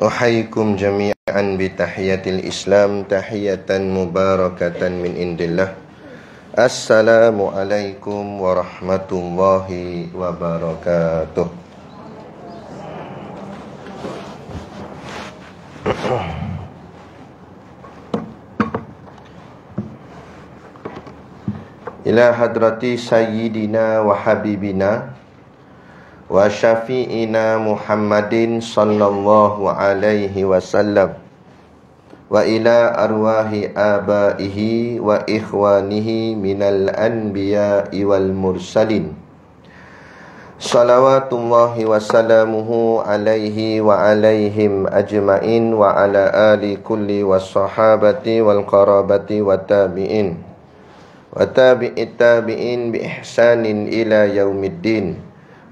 أحييكم جميعا بتحية الإسلام تحية مباركة من عند الله السلام عليكم ورحمة الله وبركاته إلى حضرتي سيدنا وحبيبنا وشفيعنا محمد صلى الله عليه وسلم وإلى أرواح آبائه وإخوانه من الأنبياء والمرسلين صلوات الله وسلامه عليه وعليهم أجمعين وعلى آل كل والصحابة والقرابة والتابعين وتابع التابعين بإحسان إلى يوم الدين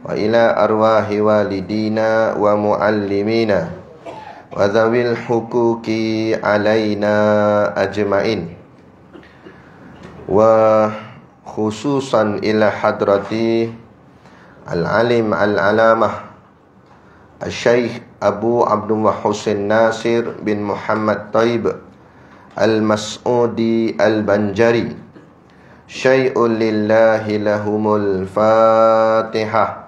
وإلى أرواح والدينا ومعلمينا وذوي الحقوق علينا أجمعين وخصوصا إلى حضرة العلم العلامة الشيخ أبو عبد الله ناصر بن محمد طيب المسعودي البنجري شيء لله لهم الفاتحه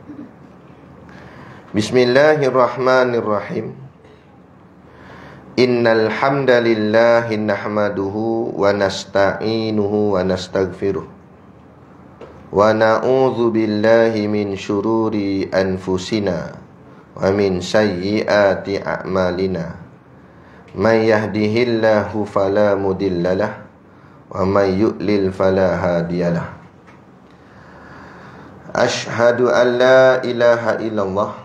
Bismillahirrahmanirrahim Innal hamdalillah nahmaduhu wa nasta'inuhu wa nastaghfiruh wa na'udzu billahi min shururi anfusina wa min sayyiati a'malina may yahdihillahu fala mudillalah wa may yudlil fala hadiyalah Ashhadu an la ilaha illallah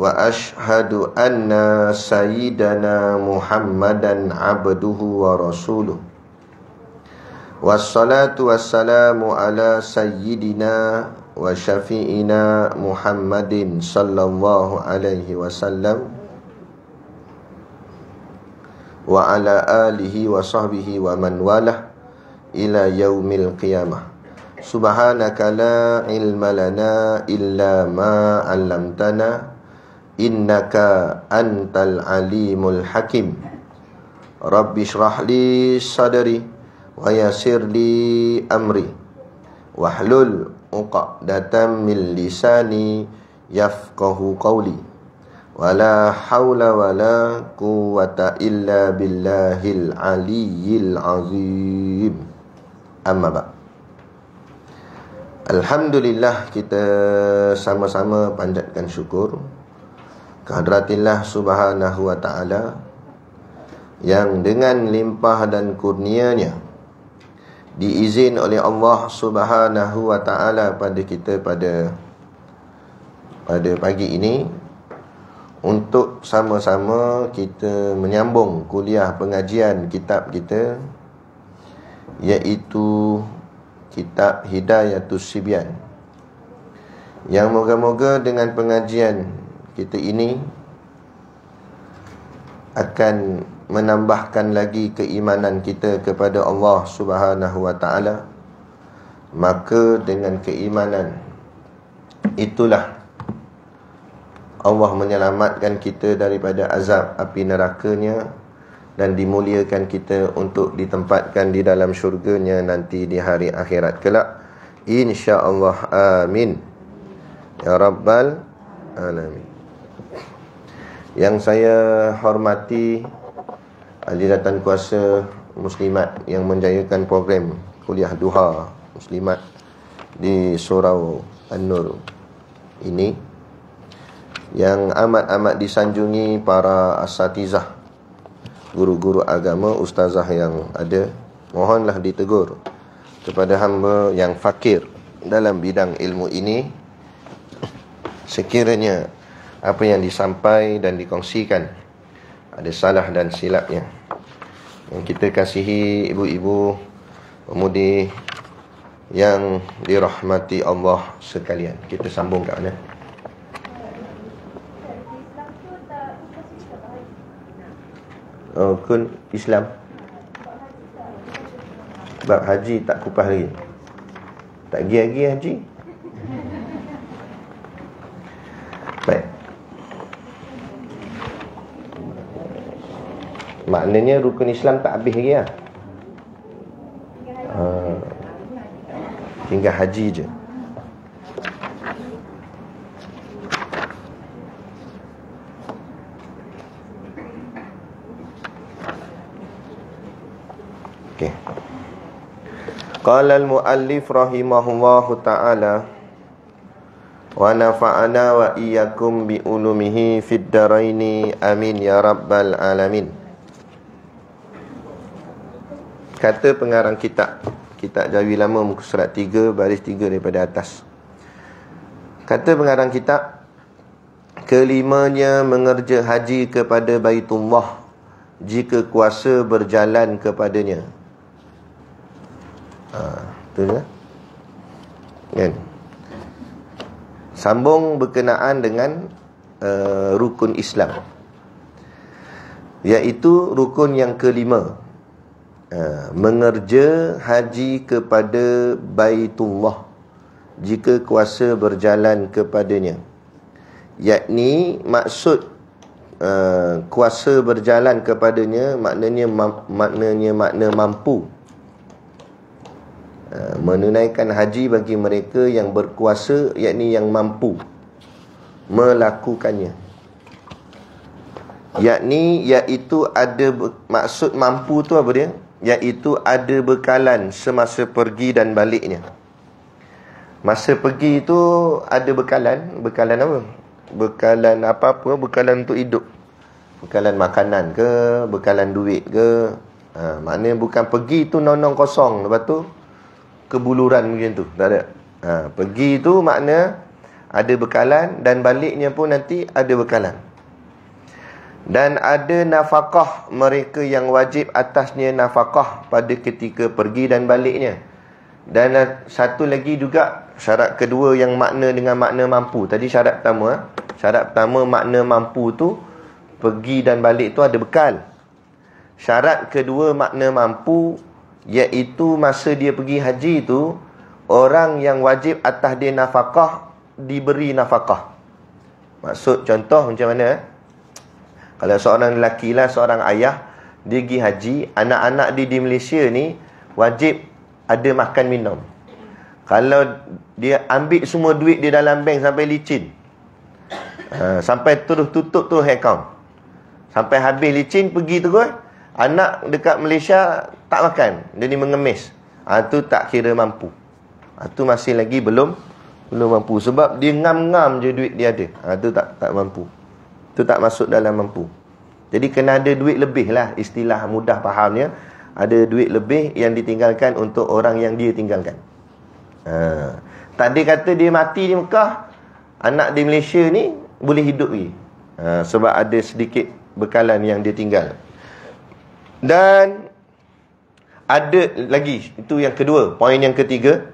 wa ashadu anna sayyidana muhammadan abduhu wa rasuluh wassalatu wassalamu ala sayyidina wa syafi'ina muhammadin sallallahu alaihi wasallam wa ala alihi wa sahbihi wa man walah ila yaumil qiyamah subhanaka la ilma illa ma 'allamtana innaka antal alimul hakim rabbi shrah li sadri wa yassir li amri wahlul uqdatam min lisani yafqahu qawli wala haula wala quwwata illa billahil aliyyil azim amma ba Alhamdulillah kita sama-sama panjatkan syukur Kehadratillah subhanahu wa ta'ala Yang dengan limpah dan kurnianya Diizin oleh Allah subhanahu wa ta'ala pada kita pada Pada pagi ini Untuk sama-sama kita menyambung kuliah pengajian kitab kita Iaitu kitab Hidayatul Sibian Yang moga-moga dengan pengajian kita ini akan menambahkan lagi keimanan kita kepada Allah Subhanahu wa taala maka dengan keimanan itulah Allah menyelamatkan kita daripada azab api nerakanya dan dimuliakan kita untuk ditempatkan di dalam syurganya nanti di hari akhirat kelak Allah. amin ya rabbal alamin yang saya hormati Aliratan kuasa Muslimat yang menjayakan program Kuliah Duha Muslimat Di Surau An-Nur Ini Yang amat-amat disanjungi Para asatizah Guru-guru agama Ustazah yang ada Mohonlah ditegur Kepada hamba yang fakir Dalam bidang ilmu ini Sekiranya apa yang disampai dan dikongsikan ada salah dan silapnya yang kita kasihi ibu-ibu pemudi yang dirahmati Allah sekalian kita sambung kat mana Rukun oh, Islam Bab haji tak kupas lagi Tak pergi lagi haji Baik Maknanya rukun Islam tak habis lagi lah ha. Hingga ah. haji je Okay Qala al-muallif rahimahullahu ta'ala Wa nafa'ana wa iyakum bi'ulumihi fid daraini amin ya rabbal alamin kata pengarang kitab kitab jawi lama muka surat 3 baris 3 daripada atas kata pengarang kitab kelimanya mengerja haji kepada baitullah jika kuasa berjalan kepadanya ha, tu ya kan sambung berkenaan dengan uh, rukun Islam iaitu rukun yang kelima Ha, mengerja haji kepada Baitullah jika kuasa berjalan kepadanya. Yakni maksud uh, kuasa berjalan kepadanya maknanya ma- maknanya makna mampu uh, menunaikan haji bagi mereka yang berkuasa yakni yang mampu melakukannya. Yakni iaitu ada maksud mampu tu apa dia? iaitu ada bekalan semasa pergi dan baliknya. Masa pergi itu ada bekalan, bekalan apa? Bekalan apa-apa, bekalan untuk hidup. Bekalan makanan ke, bekalan duit ke. Ha, maknanya bukan pergi itu nonong kosong lepas tu kebuluran macam tu. Tak Ha, pergi itu makna ada bekalan dan baliknya pun nanti ada bekalan dan ada nafkah mereka yang wajib atasnya nafkah pada ketika pergi dan baliknya dan satu lagi juga syarat kedua yang makna dengan makna mampu tadi syarat pertama eh? syarat pertama makna mampu tu pergi dan balik tu ada bekal syarat kedua makna mampu iaitu masa dia pergi haji tu orang yang wajib atas dia nafkah diberi nafkah maksud contoh macam mana eh kalau seorang lelaki lah, seorang ayah, dia pergi haji, anak-anak dia di Malaysia ni, wajib ada makan minum. Kalau dia ambil semua duit dia dalam bank sampai licin. Uh, sampai terus tutup terus account. Sampai habis licin, pergi terus. Anak dekat Malaysia tak makan. Dia ni mengemis. Itu ha, uh, tak kira mampu. Itu ha, uh, masih lagi belum belum mampu. Sebab dia ngam-ngam je duit dia ada. Itu uh, tak tak mampu. Itu tak masuk dalam mampu. Jadi kena ada duit lebih lah istilah mudah fahamnya. Ada duit lebih yang ditinggalkan untuk orang yang dia tinggalkan. Ha. Tak ada kata dia mati di Mekah. Anak di Malaysia ni boleh hidup ni Ha. Sebab ada sedikit bekalan yang dia tinggal. Dan ada lagi. Itu yang kedua. Poin yang ketiga.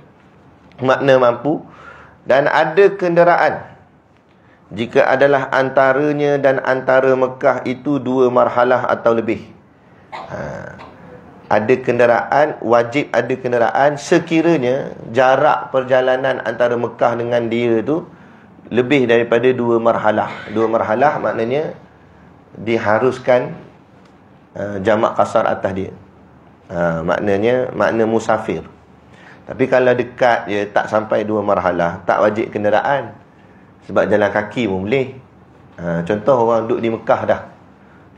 Makna mampu. Dan ada kenderaan jika adalah antaranya dan antara Mekah itu dua marhalah atau lebih. Ha. Ada kenderaan, wajib ada kenderaan sekiranya jarak perjalanan antara Mekah dengan dia itu lebih daripada dua marhalah. Dua marhalah maknanya diharuskan uh, jamak kasar atas dia. Uh, maknanya makna musafir. Tapi kalau dekat je, tak sampai dua marhalah, tak wajib kenderaan. Kenderaan. Sebab jalan kaki pun boleh. Ha, contoh orang duduk di Mekah dah.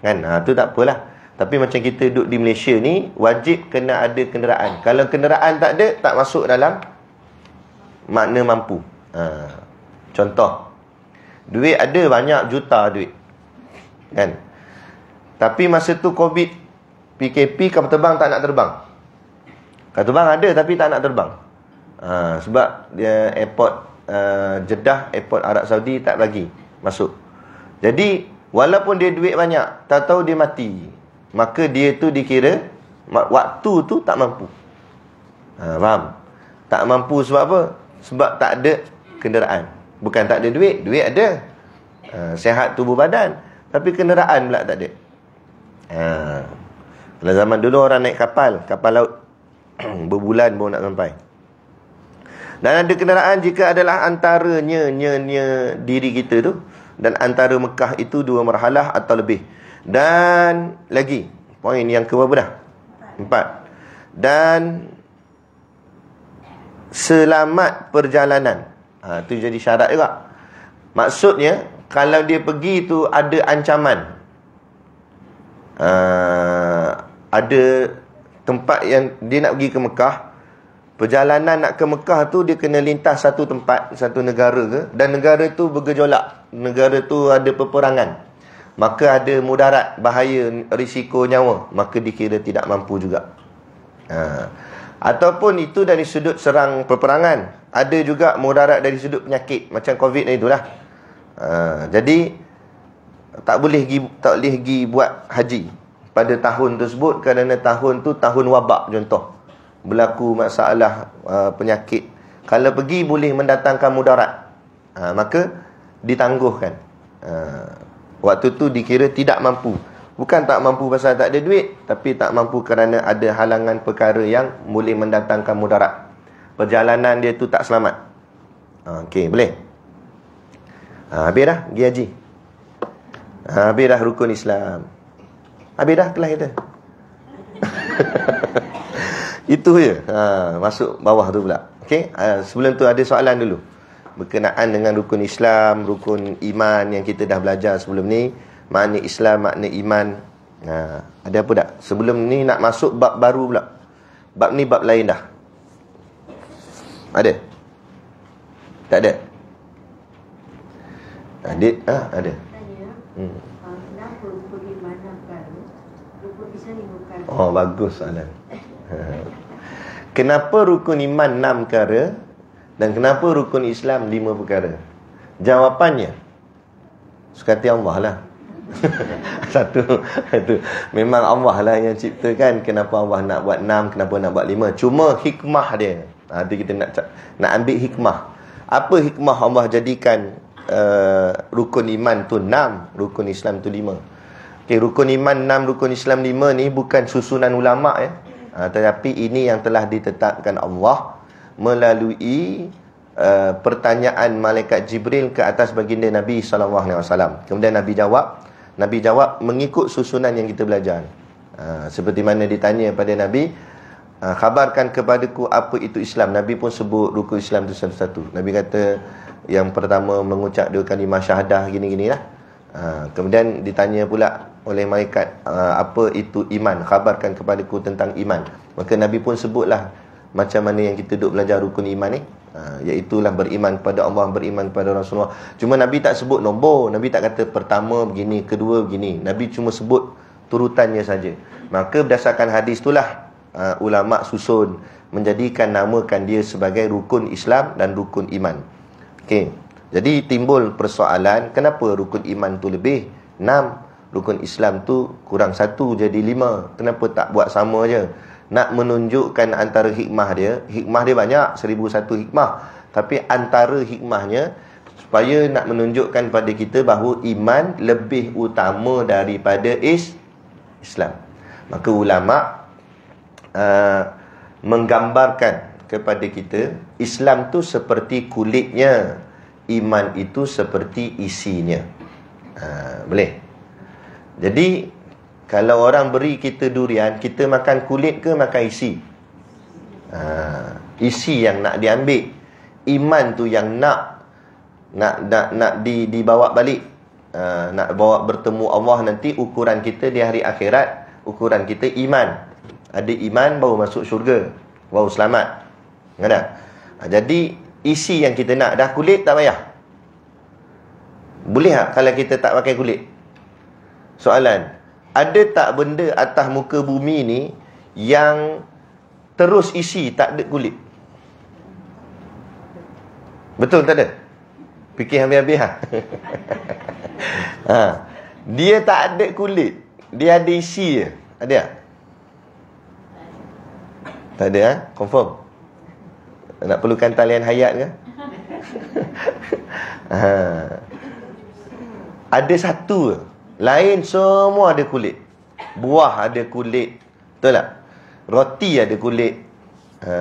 Kan? Ha, tu tak apalah. Tapi macam kita duduk di Malaysia ni, wajib kena ada kenderaan. Kalau kenderaan tak ada, tak masuk dalam makna mampu. Ha, contoh. Duit ada banyak juta duit. Kan? Tapi masa tu COVID, PKP, kapal terbang tak nak terbang. Kapal terbang ada tapi tak nak terbang. Ha, sebab dia airport uh, Jeddah Airport Arab Saudi tak lagi masuk. Jadi walaupun dia duit banyak, tak tahu dia mati. Maka dia tu dikira waktu tu tak mampu. Ha, faham? Tak mampu sebab apa? Sebab tak ada kenderaan. Bukan tak ada duit, duit ada. Ha, sehat tubuh badan, tapi kenderaan pula tak ada. Ha. Kalau zaman dulu orang naik kapal, kapal laut berbulan baru nak sampai. Dan ada kenderaan jika adalah antaranya nya, nya, diri kita tu. Dan antara Mekah itu dua merhalah atau lebih. Dan lagi. Poin yang ke berapa dah? Empat. Dan selamat perjalanan. Ha, tu jadi syarat juga. Maksudnya, kalau dia pergi tu ada ancaman. Ha, ada tempat yang dia nak pergi ke Mekah. Perjalanan nak ke Mekah tu dia kena lintas satu tempat, satu negara ke dan negara tu bergejolak. Negara tu ada peperangan. Maka ada mudarat, bahaya, risiko nyawa, maka dikira tidak mampu juga. Ha. Ataupun itu dari sudut serang peperangan, ada juga mudarat dari sudut penyakit macam COVID ni itulah. Ha. jadi tak boleh pergi tak boleh pergi buat haji pada tahun tersebut kerana tahun tu tahun wabak contoh berlaku masalah uh, penyakit kalau pergi boleh mendatangkan mudarat ha, maka ditangguhkan ha, waktu tu dikira tidak mampu bukan tak mampu pasal tak ada duit tapi tak mampu kerana ada halangan perkara yang boleh mendatangkan mudarat perjalanan dia tu tak selamat ha, ok boleh ha, habis dah pergi haji ha, habis dah rukun Islam habis dah kelah kita Itu je. Ha, masuk bawah tu pula. Okay? Ha, sebelum tu ada soalan dulu. Berkenaan dengan rukun Islam, rukun iman yang kita dah belajar sebelum ni. Makna Islam, makna iman. Ha, ada apa tak? Sebelum ni nak masuk bab baru pula. Bab ni bab lain dah. Ada? Tak ada? Ada? Ha, ada. Hmm. Uh, oh bagus soalan. Kenapa rukun iman enam perkara dan kenapa rukun Islam lima perkara? Jawapannya sukati Allah lah. Satu itu memang Allah lah yang ciptakan. Kenapa Allah nak buat enam? Kenapa nak buat lima? Cuma hikmah dia. Ha, nanti kita nak nak ambil hikmah. Apa hikmah Allah jadikan uh, rukun iman tu enam, rukun Islam tu lima? Okay, rukun iman enam, rukun Islam lima ni bukan susunan ulama Eh? ha, tetapi ini yang telah ditetapkan Allah melalui uh, pertanyaan malaikat Jibril ke atas baginda Nabi sallallahu alaihi wasallam. Kemudian Nabi jawab, Nabi jawab mengikut susunan yang kita belajar. Ha, seperti mana ditanya kepada Nabi, ha, khabarkan kepadaku apa itu Islam. Nabi pun sebut rukun Islam itu satu-satu. Nabi kata yang pertama mengucap dua kalimah syahadah gini-ginilah. Ha, kemudian ditanya pula oleh malaikat uh, apa itu iman khabarkan kepadaku tentang iman maka nabi pun sebutlah macam mana yang kita duk belajar rukun iman ni ha, uh, iaitu lah beriman pada Allah beriman pada Rasulullah cuma nabi tak sebut nombor nabi tak kata pertama begini kedua begini nabi cuma sebut turutannya saja maka berdasarkan hadis itulah uh, ulama susun menjadikan namakan dia sebagai rukun Islam dan rukun iman okey jadi timbul persoalan kenapa rukun iman tu lebih 6 rukun Islam tu kurang satu jadi lima. Kenapa tak buat sama je? Nak menunjukkan antara hikmah dia. Hikmah dia banyak, seribu satu hikmah. Tapi antara hikmahnya, supaya nak menunjukkan pada kita bahawa iman lebih utama daripada is Islam. Maka ulama' uh, menggambarkan kepada kita, Islam tu seperti kulitnya. Iman itu seperti isinya. Uh, boleh? Boleh? Jadi kalau orang beri kita durian, kita makan kulit ke makan isi? Ha, isi yang nak diambil. Iman tu yang nak nak nak, nak di, dibawa balik. Ha, nak bawa bertemu Allah nanti ukuran kita di hari akhirat, ukuran kita iman. Ada iman baru masuk syurga. Baru selamat. Ngada. Ha, jadi isi yang kita nak dah kulit tak payah. Boleh tak kalau kita tak pakai kulit? Soalan, ada tak benda atas muka bumi ni yang terus isi tak ada kulit? Betul tak ada? Fikir habis-habis ha? ha. Dia tak ada kulit. Dia ada isi je. Ada tak? Tak ada ha? Confirm? Nak perlukan talian hayat ke? ha. Ada satu ke? Lain semua ada kulit. Buah ada kulit. Betul tak? Roti ada kulit. Ha.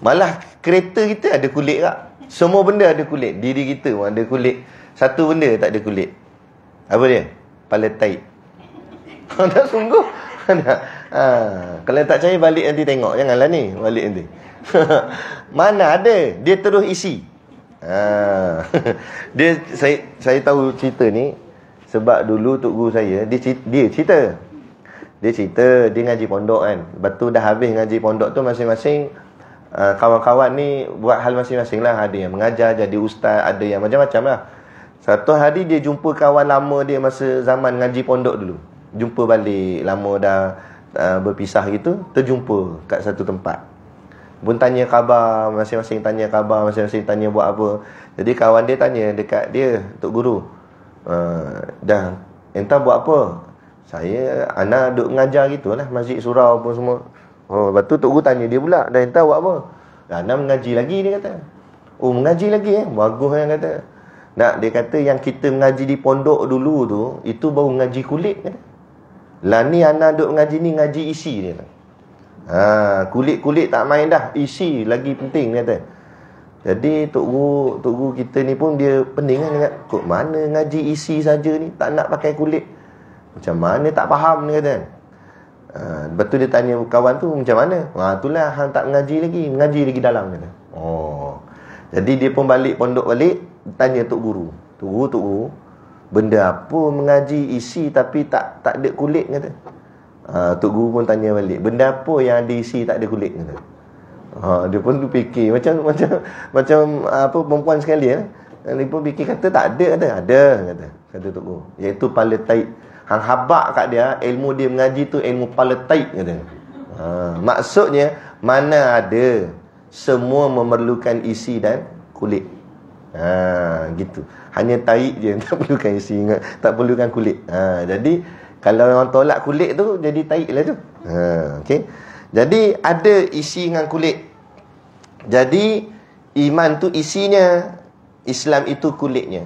Malah kereta kita ada kulit tak? Semua benda ada kulit. Diri kita pun ada kulit. Satu benda tak ada kulit. Apa dia? Pala taik. tak sungguh? ha. Kalau tak cari balik nanti tengok. Janganlah ni. Balik nanti. Mana ada? Dia terus isi. Ha. dia saya saya tahu cerita ni sebab dulu Tok Guru saya, dia, dia cerita. Dia cerita, dia ngaji pondok kan. Lepas tu dah habis ngaji pondok tu masing-masing. Uh, kawan-kawan uh, ni buat hal masing-masing lah. Ada yang mengajar, jadi ustaz, ada yang macam-macam lah. Satu hari dia jumpa kawan lama dia masa zaman ngaji pondok dulu. Jumpa balik, lama dah uh, berpisah gitu. Terjumpa kat satu tempat. Pun tanya khabar, masing-masing tanya khabar, masing-masing tanya buat apa. Jadi kawan dia tanya dekat dia, Tok Tok Guru. Eh, dah entah buat apa saya anak duk mengajar gitulah masjid surau pun semua oh lepas tu tok guru tanya dia pula dah entah buat apa dah ana mengaji lagi dia kata oh mengaji lagi eh bagus yang kata nak dia kata yang kita mengaji di pondok dulu tu itu baru mengaji kulit kata. lah ni anak duk mengaji ni mengaji isi dia ha kulit-kulit tak main dah isi lagi penting dia kata jadi tok guru, tok guru kita ni pun dia pening kan dekat kok mana ngaji isi saja ni tak nak pakai kulit. Macam mana tak faham dia kata. Uh, lepas tu dia tanya kawan tu macam mana Ha itulah hang tak ngaji lagi Ngaji lagi dalam kata. Oh. Jadi dia pun balik pondok balik Tanya Tok Guru Tok Guru, Tok Guru Benda apa mengaji isi tapi tak tak ada kulit kata. Uh, Tok Guru pun tanya balik Benda apa yang ada isi tak ada kulit kata. Ha, dia pun tu fikir macam macam macam ah, apa perempuan sekali eh. Dia pun fikir kata tak ada kata ada kata kata tu guru. yaitu pala taik. Hang habak kat dia ilmu dia mengaji tu ilmu pala taik kata. Ha, maksudnya mana ada semua memerlukan isi dan kulit. Ha gitu. Hanya taik je tak perlukan isi ingat tak perlukan kulit. Ha jadi kalau orang tolak kulit tu jadi taiklah tu. Ha okey. Jadi ada isi dengan kulit. Jadi iman tu isinya, Islam itu kulitnya.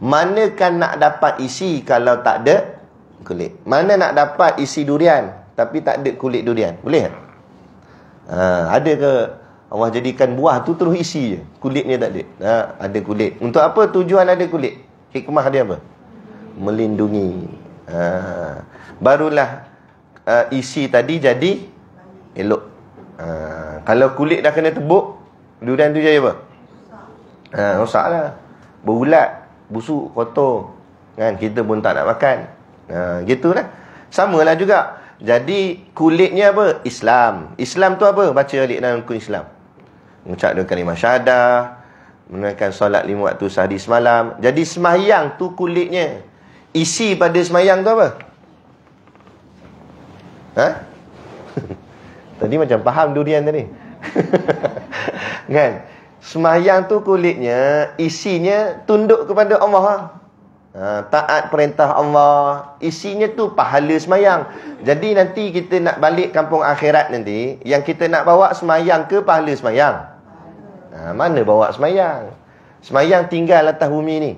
Mana kan nak dapat isi kalau tak ada kulit? Mana nak dapat isi durian tapi tak ada kulit durian? Boleh tak? Ha, ada ke Allah jadikan buah tu terus isi je? Kulitnya tak ada. Ha, ada kulit. Untuk apa tujuan ada kulit? Hikmah dia apa? Melindungi. Ha, barulah uh, isi tadi jadi Elok ha, Kalau kulit dah kena tebuk Durian tu jadi apa? Ha, rosak lah Berulat Busuk, kotor kan? Kita pun tak nak makan ha, ah, Gitu lah Sama lah juga Jadi kulitnya apa? Islam Islam tu apa? Baca adik dalam kun Islam Mengucap dua kalimah syadah Menaikan solat lima waktu sehari semalam Jadi semayang tu kulitnya Isi pada semayang tu apa? Ha? Tadi macam faham durian tadi. kan? Semayang tu kulitnya, isinya tunduk kepada Allah. Ha, taat perintah Allah. Isinya tu pahala semayang. Jadi nanti kita nak balik kampung akhirat nanti, yang kita nak bawa semayang ke pahala semayang? Ha, mana bawa semayang? Semayang tinggal atas bumi ni.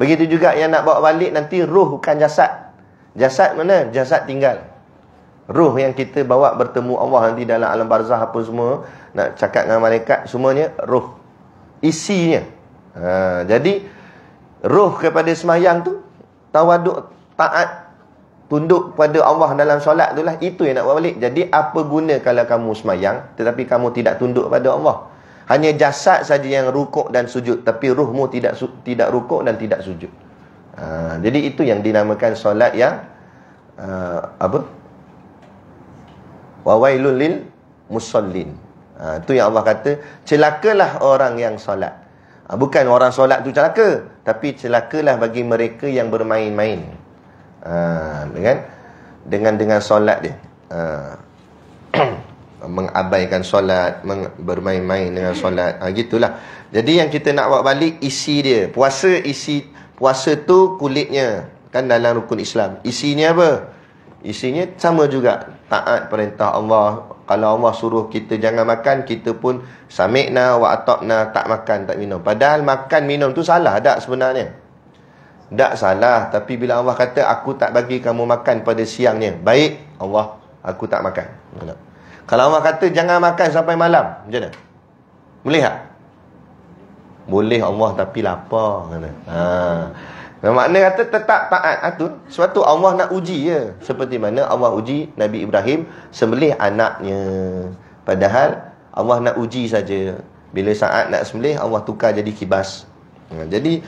Begitu juga yang nak bawa balik nanti ruh bukan jasad. Jasad mana? Jasad tinggal. Ruh yang kita bawa bertemu Allah nanti dalam alam barzah apa semua Nak cakap dengan malaikat semuanya Ruh Isinya ha, Jadi Ruh kepada semayang tu Tawaduk Taat Tunduk pada Allah dalam solat tu lah Itu yang nak buat balik Jadi apa guna kalau kamu semayang Tetapi kamu tidak tunduk pada Allah Hanya jasad saja yang rukuk dan sujud Tapi ruhmu tidak tidak rukuk dan tidak sujud ha, Jadi itu yang dinamakan solat yang uh, Apa? wa wailul lil musallin. Ha, tu yang Allah kata, celakalah orang yang solat. Ha, bukan orang solat tu celaka, tapi celakalah bagi mereka yang bermain-main. Ha, dengan dengan dengan solat dia. Ha. mengabaikan solat, meng bermain-main dengan solat. Ha, gitulah. Jadi yang kita nak buat balik isi dia. Puasa isi puasa tu kulitnya kan dalam rukun Islam. Isinya apa? isinya sama juga taat perintah Allah kalau Allah suruh kita jangan makan kita pun sami'na wa ata'na tak makan tak minum padahal makan minum tu salah tak sebenarnya tak salah tapi bila Allah kata aku tak bagi kamu makan pada siangnya baik Allah aku tak makan kalau Allah kata jangan makan sampai malam macam mana boleh tak boleh Allah tapi lapar kan Makna kata tetap taat ah, tu Sebab tu Allah nak uji je. Seperti mana Allah uji Nabi Ibrahim sembelih anaknya. Padahal Allah nak uji saja. Bila saat nak sembelih, Allah tukar jadi kibas. Jadi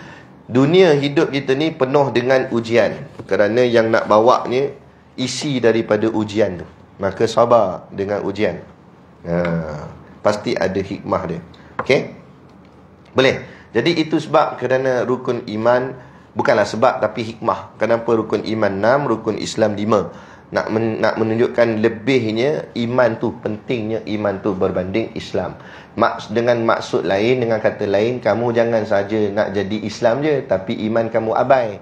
dunia hidup kita ni penuh dengan ujian. Kerana yang nak bawa ni isi daripada ujian tu. Maka sabar dengan ujian. Ha, pasti ada hikmah dia. Okay? Boleh? Jadi itu sebab kerana rukun iman bukanlah sebab tapi hikmah kenapa rukun iman 6 rukun Islam 5 nak men- nak menunjukkan lebihnya iman tu pentingnya iman tu berbanding Islam Maks- dengan maksud lain dengan kata lain kamu jangan saja nak jadi Islam je tapi iman kamu abai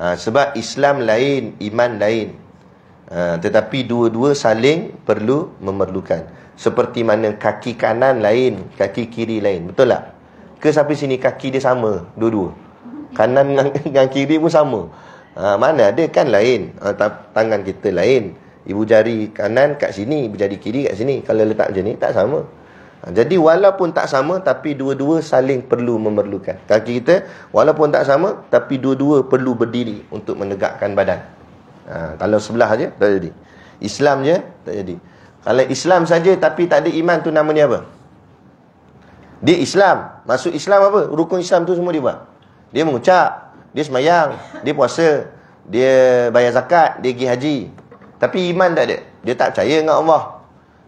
ha, sebab Islam lain iman lain ha, tetapi dua-dua saling perlu memerlukan seperti mana kaki kanan lain kaki kiri lain betul tak ke sampai sini kaki dia sama dua-dua kanan dengan, dengan kiri pun sama. Ha, mana ada kan lain. Ha, tangan kita lain. Ibu jari kanan kat sini, ibu jari kiri kat sini. Kalau letak macam ni, tak sama. Ha, jadi walaupun tak sama, tapi dua-dua saling perlu memerlukan. Kaki kita, walaupun tak sama, tapi dua-dua perlu berdiri untuk menegakkan badan. Ha, kalau sebelah je, tak jadi. Islam je, tak jadi. Kalau Islam saja tapi tak ada iman tu namanya apa? Dia Islam. Masuk Islam apa? Rukun Islam tu semua dia buat. Dia mengucap, dia semayang, dia puasa, dia bayar zakat, dia pergi haji. Tapi iman tak ada. Dia tak percaya dengan Allah.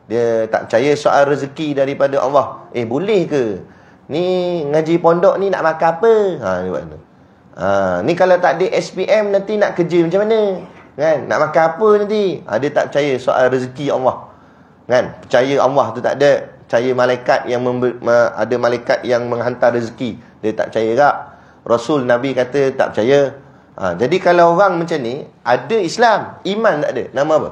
Dia tak percaya soal rezeki daripada Allah. Eh boleh ke? Ni ngaji pondok ni nak makan apa? Ha ni buat tu. Ha, ni kalau tak ada SPM nanti nak kerja macam mana? Kan? Nak makan apa nanti? Ha, dia tak percaya soal rezeki Allah. Kan? Percaya Allah tu tak ada. Percaya malaikat yang ada malaikat yang menghantar rezeki. Dia tak percaya tak? Rasul Nabi kata tak percaya. Ha, jadi kalau orang macam ni, ada Islam, iman tak ada. Nama apa?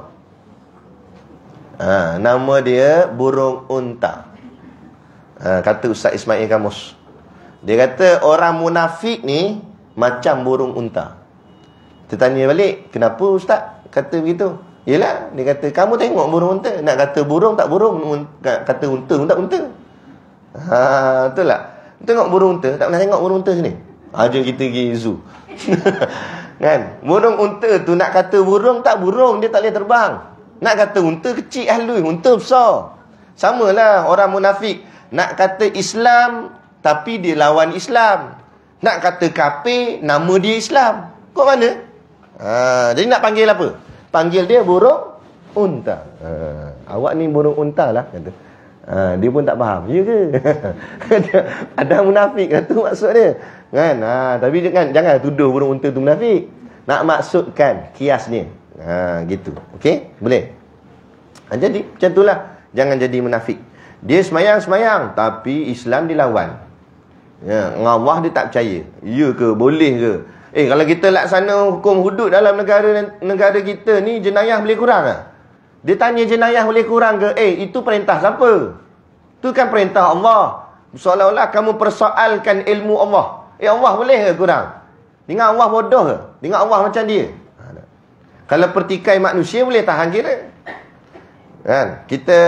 Ha, nama dia burung unta. Ha, kata Ustaz Ismail Kamus. Dia kata orang munafik ni macam burung unta. Tanya balik, kenapa Ustaz kata begitu? Yelah, dia kata kamu tengok burung unta. Nak kata burung tak burung, kata unta pun tak unta. Ha, betul tak? Tengok burung unta, tak pernah tengok burung unta sini. Ha, jom kita pergi zoo. kan? Burung unta tu nak kata burung tak burung. Dia tak boleh terbang. Nak kata unta kecil halus. Unta besar. Sama lah orang munafik. Nak kata Islam tapi dia lawan Islam. Nak kata kapir nama dia Islam. Kok mana? Ha, jadi nak panggil apa? Panggil dia burung unta. Ha, awak ni burung unta lah. Kata. Ha, dia pun tak faham. Ya ke? ada munafik kan tu maksud dia. Kan? Ha, tapi jangan jangan tuduh burung unta tu munafik. Nak maksudkan kiasnya. Ha, gitu. Okey? Boleh? Ha, jadi macam itulah. Jangan jadi munafik. Dia semayang-semayang. Tapi Islam dilawan. Ya, Allah dia tak percaya. Ya ke? Boleh ke? Eh kalau kita laksana hukum hudud dalam negara negara kita ni jenayah boleh kurang tak? Lah. Dia tanya jenayah boleh kurang ke? Eh, itu perintah siapa? Itu kan perintah Allah. Seolah-olah kamu persoalkan ilmu Allah. Eh, Allah boleh ke kurang? Dengar Allah bodoh ke? Dengar Allah macam dia? Ha, Kalau pertikai manusia boleh tahan kira? Kan? Kita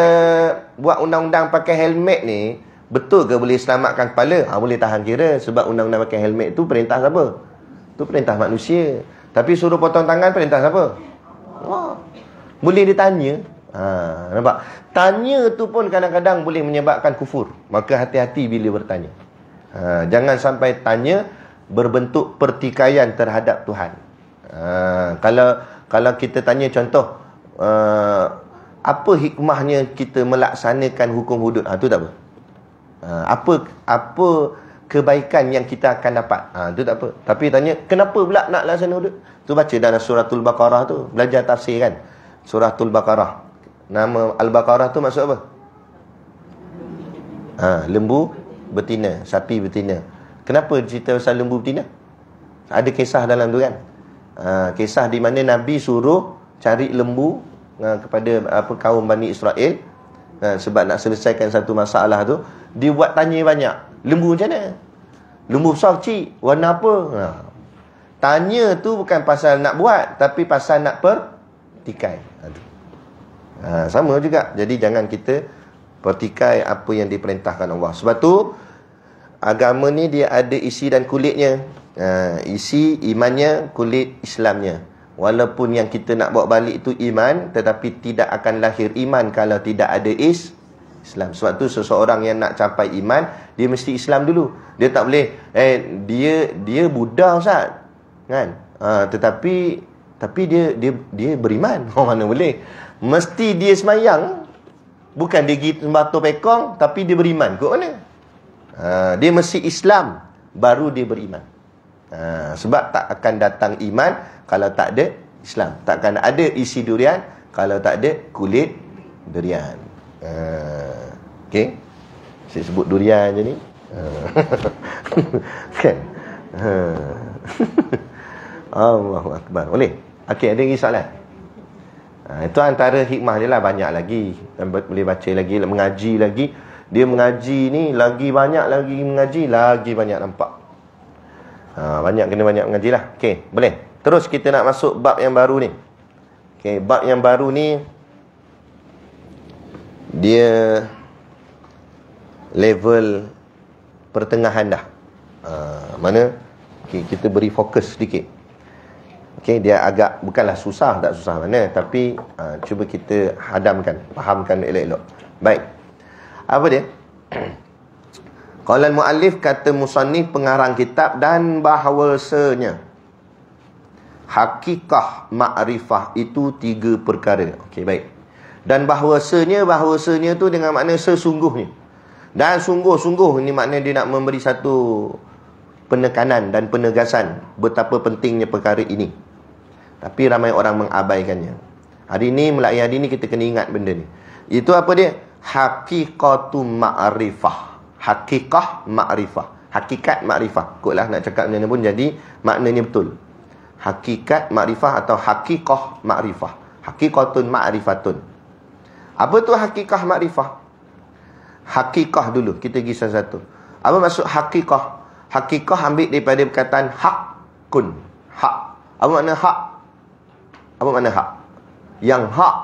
buat undang-undang pakai helmet ni, betul ke boleh selamatkan kepala? Ha, boleh tahan kira sebab undang-undang pakai helmet tu perintah siapa? Tu perintah manusia. Tapi suruh potong tangan perintah siapa? Allah. Boleh ditanya. Ha, nampak? Tanya tu pun kadang-kadang boleh menyebabkan kufur. Maka hati-hati bila bertanya. Ha, jangan sampai tanya berbentuk pertikaian terhadap Tuhan. Ha, kalau kalau kita tanya contoh, uh, apa hikmahnya kita melaksanakan hukum hudud? Ha, tu tak apa. Ha, apa apa kebaikan yang kita akan dapat? Ha, tu tak apa. Tapi tanya, kenapa pula nak laksanakan? hudud? Tu baca dalam suratul Baqarah tu. Belajar tafsir kan? Surah Al Baqarah Nama Al-Baqarah tu maksud apa? Ha, lembu betina Sapi betina Kenapa cerita pasal lembu betina? Ada kisah dalam tu kan? Ha, kisah di mana Nabi suruh cari lembu ha, kepada apa kaum Bani Israel ha, sebab nak selesaikan satu masalah tu dia buat tanya banyak lembu macam mana? lembu besar kecil? warna apa? Ha. tanya tu bukan pasal nak buat tapi pasal nak pertikai ha, Sama juga Jadi jangan kita Pertikai apa yang diperintahkan Allah Sebab tu Agama ni dia ada isi dan kulitnya ha, Isi imannya Kulit Islamnya Walaupun yang kita nak bawa balik tu iman Tetapi tidak akan lahir iman Kalau tidak ada is Islam Sebab tu seseorang yang nak capai iman Dia mesti Islam dulu Dia tak boleh Eh dia dia Buddha Ustaz Kan ha, Tetapi tapi dia dia dia beriman orang mana boleh mesti dia semayang bukan dia pergi sembatu pekong tapi dia beriman Kok? mana ha, dia mesti Islam baru dia beriman ha, sebab tak akan datang iman kalau tak ada Islam tak akan ada isi durian kalau tak ada kulit durian ha, okay saya sebut durian je ni ha. kan ha. Allahu Akbar boleh Okey, ada lagi soalan? Ha, itu antara hikmah dia lah banyak lagi dan boleh baca lagi mengaji lagi dia mengaji ni lagi banyak lagi mengaji lagi banyak nampak ha, banyak kena banyak mengaji lah okay, boleh terus kita nak masuk bab yang baru ni okay, bab yang baru ni dia level pertengahan dah ha, mana okay, kita beri fokus sedikit Okey, dia agak bukanlah susah tak susah mana, tapi uh, cuba kita hadamkan, fahamkan elok-elok. Baik. Apa dia? Qalan muallif kata musannif pengarang kitab dan bahawasanya hakikah makrifah itu tiga perkara. Okey, baik. Dan bahawasanya bahawasanya tu dengan makna sesungguhnya. Dan sungguh-sungguh ini makna dia nak memberi satu penekanan dan penegasan betapa pentingnya perkara ini. Tapi ramai orang mengabaikannya. Hari ini, mulai hari ini kita kena ingat benda ni. Itu apa dia? Hakikatu ma'rifah. Hakikah ma'rifah. Hakikat ma'rifah. Kutlah nak cakap macam mana pun jadi maknanya betul. Hakikat ma'rifah atau hakikah ma'rifah. Hakikatun ma'rifatun. Apa tu hakikah ma'rifah? Hakikah dulu. Kita pergi satu-satu. Apa maksud hakikah? Hakikah ambil daripada perkataan hakkun. Hak. Apa makna hak? Apa makna hak? Yang hak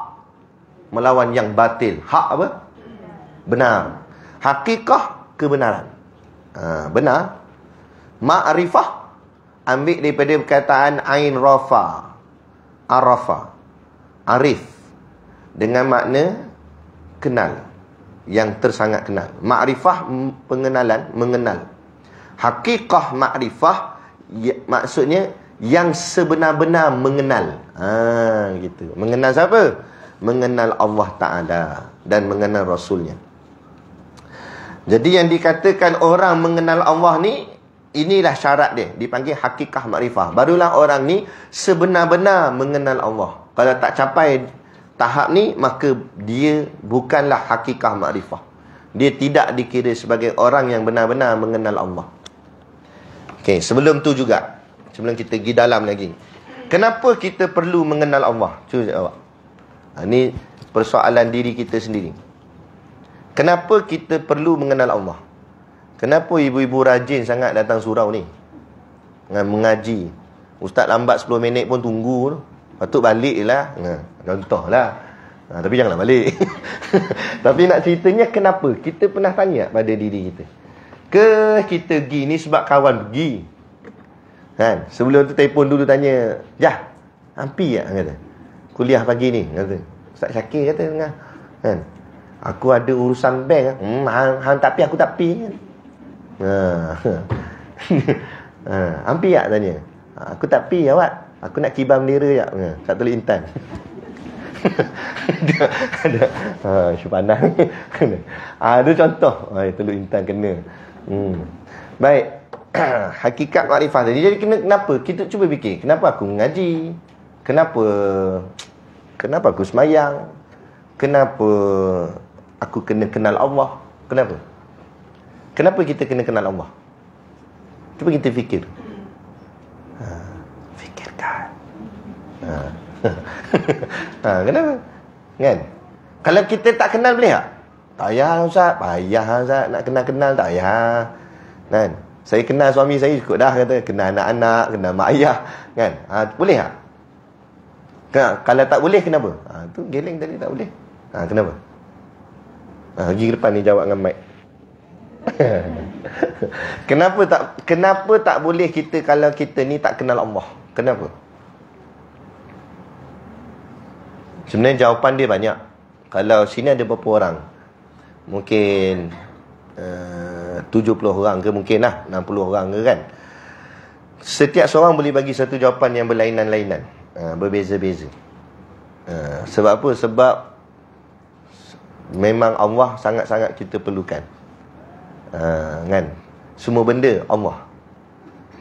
melawan yang batil. Hak apa? Benar. Hakikah kebenaran. Ha, benar. Ma'rifah ambil daripada perkataan Ain Rafa. Arafa. Arif. Dengan makna kenal. Yang tersangat kenal. Ma'rifah pengenalan, mengenal. Hakikah ma'rifah ya, maksudnya yang sebenar-benar mengenal. Ha gitu. Mengenal siapa? Mengenal Allah Taala dan mengenal rasulnya. Jadi yang dikatakan orang mengenal Allah ni inilah syarat dia dipanggil hakikah makrifah. Barulah orang ni sebenar-benar mengenal Allah. Kalau tak capai tahap ni maka dia bukanlah hakikah makrifah. Dia tidak dikira sebagai orang yang benar-benar mengenal Allah. Okay, sebelum tu juga sebelum kita pergi dalam lagi. Kenapa kita perlu mengenal Allah? Cuba jawab. Ha, ini persoalan diri kita sendiri. Kenapa kita perlu mengenal Allah? Kenapa ibu-ibu rajin sangat datang surau ni? Dengan mengaji. Ustaz lambat 10 minit pun tunggu. Patut balik lah. Ha, Contoh lah. Ha, tapi janganlah balik. tapi nak ceritanya kenapa? Kita pernah tanya pada diri kita. Ke kita pergi ni sebab kawan pergi? Kan? Sebelum tu telefon dulu tanya, "Jah, hampi ya?" kata. "Kuliah pagi ni," kata. "Ustaz Syakir kata tengah." Kan? "Aku ada urusan bank." Hmm, hang, hang tak pi aku tak pi. Kan? Ha. ha, hampi ya tanya. "Aku tak pi awak. Aku nak kibar bendera ya." Kat Teluk Intan. ada ada ha syupanan kena. Ha, ada contoh. Ha, Teluk Intan kena. Hmm. Baik, hakikat makrifah tadi. Jadi kena kenapa? Kita cuba fikir, kenapa aku mengaji? Kenapa kenapa aku semayang? Kenapa aku kena kenal Allah? Kenapa? Kenapa kita kena kenal Allah? Cuba kita fikir. Ha, fikirkan. Ha. ha, kenapa? Kan? Kalau kita tak kenal boleh tak? Tak payah Ustaz, payah Ustaz nak kenal-kenal tak payah. Kan? saya kenal suami saya cukup dah kata kenal anak-anak kenal mak ayah kan ha, boleh tak ha, kalau tak boleh kenapa ha, tu geleng tadi tak boleh ha, kenapa ha, pergi ke depan ni jawab dengan mic kenapa tak kenapa tak boleh kita kalau kita ni tak kenal Allah kenapa sebenarnya jawapan dia banyak kalau sini ada beberapa orang mungkin eh, 70 orang ke mungkin lah 60 orang ke kan setiap seorang boleh bagi satu jawapan yang berlainan-lainan ah, berbeza-beza ah, sebab apa? sebab memang Allah sangat-sangat kita perlukan ah, kan semua benda Allah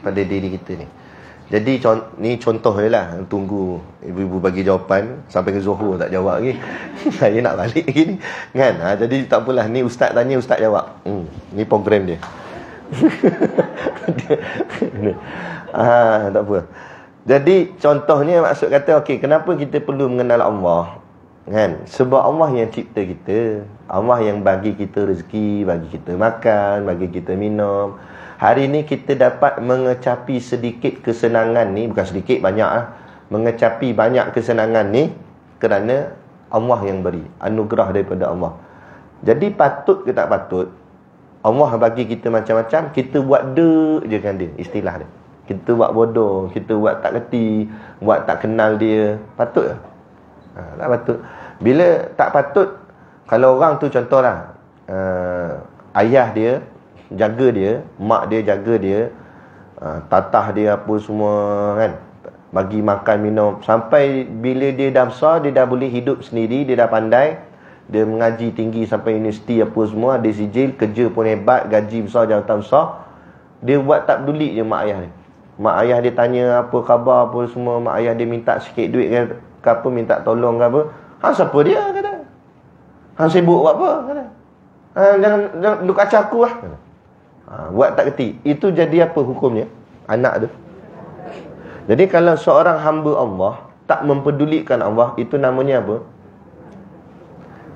pada diri kita ni jadi ni contoh je lah Tunggu ibu-ibu bagi jawapan Sampai ke Zohor tak jawab lagi Saya nak balik lagi ni kan? ha, Jadi tak apalah ni ustaz tanya ustaz jawab hmm, Ni program dia ha, Tak apa Jadi contohnya maksud kata okay, Kenapa kita perlu mengenal Allah kan sebab Allah yang cipta kita Allah yang bagi kita rezeki bagi kita makan bagi kita minum hari ni kita dapat mengecapi sedikit kesenangan ni bukan sedikit banyak ah mengecapi banyak kesenangan ni kerana Allah yang beri anugerah daripada Allah jadi patut ke tak patut Allah bagi kita macam-macam kita buat de je kan dia istilah dia kita buat bodoh kita buat tak reti buat tak kenal dia patut ke Ha, tak patut bila tak patut Kalau orang tu contohlah uh, Ayah dia Jaga dia Mak dia jaga dia uh, Tatah dia apa semua kan Bagi makan minum Sampai bila dia dah besar Dia dah boleh hidup sendiri Dia dah pandai Dia mengaji tinggi sampai universiti apa semua Dia sijil kerja pun hebat Gaji besar jawatan besar Dia buat tak peduli je mak ayah dia Mak ayah dia tanya apa khabar apa semua Mak ayah dia minta sikit duit ke, ke apa Minta tolong ke apa Hang siapa dia kata? Hang sibuk buat apa kata? Ha, jangan jangan duk kacau aku lah. Ha, buat tak reti. Itu jadi apa hukumnya? Anak tu. Jadi kalau seorang hamba Allah tak mempedulikan Allah, itu namanya apa?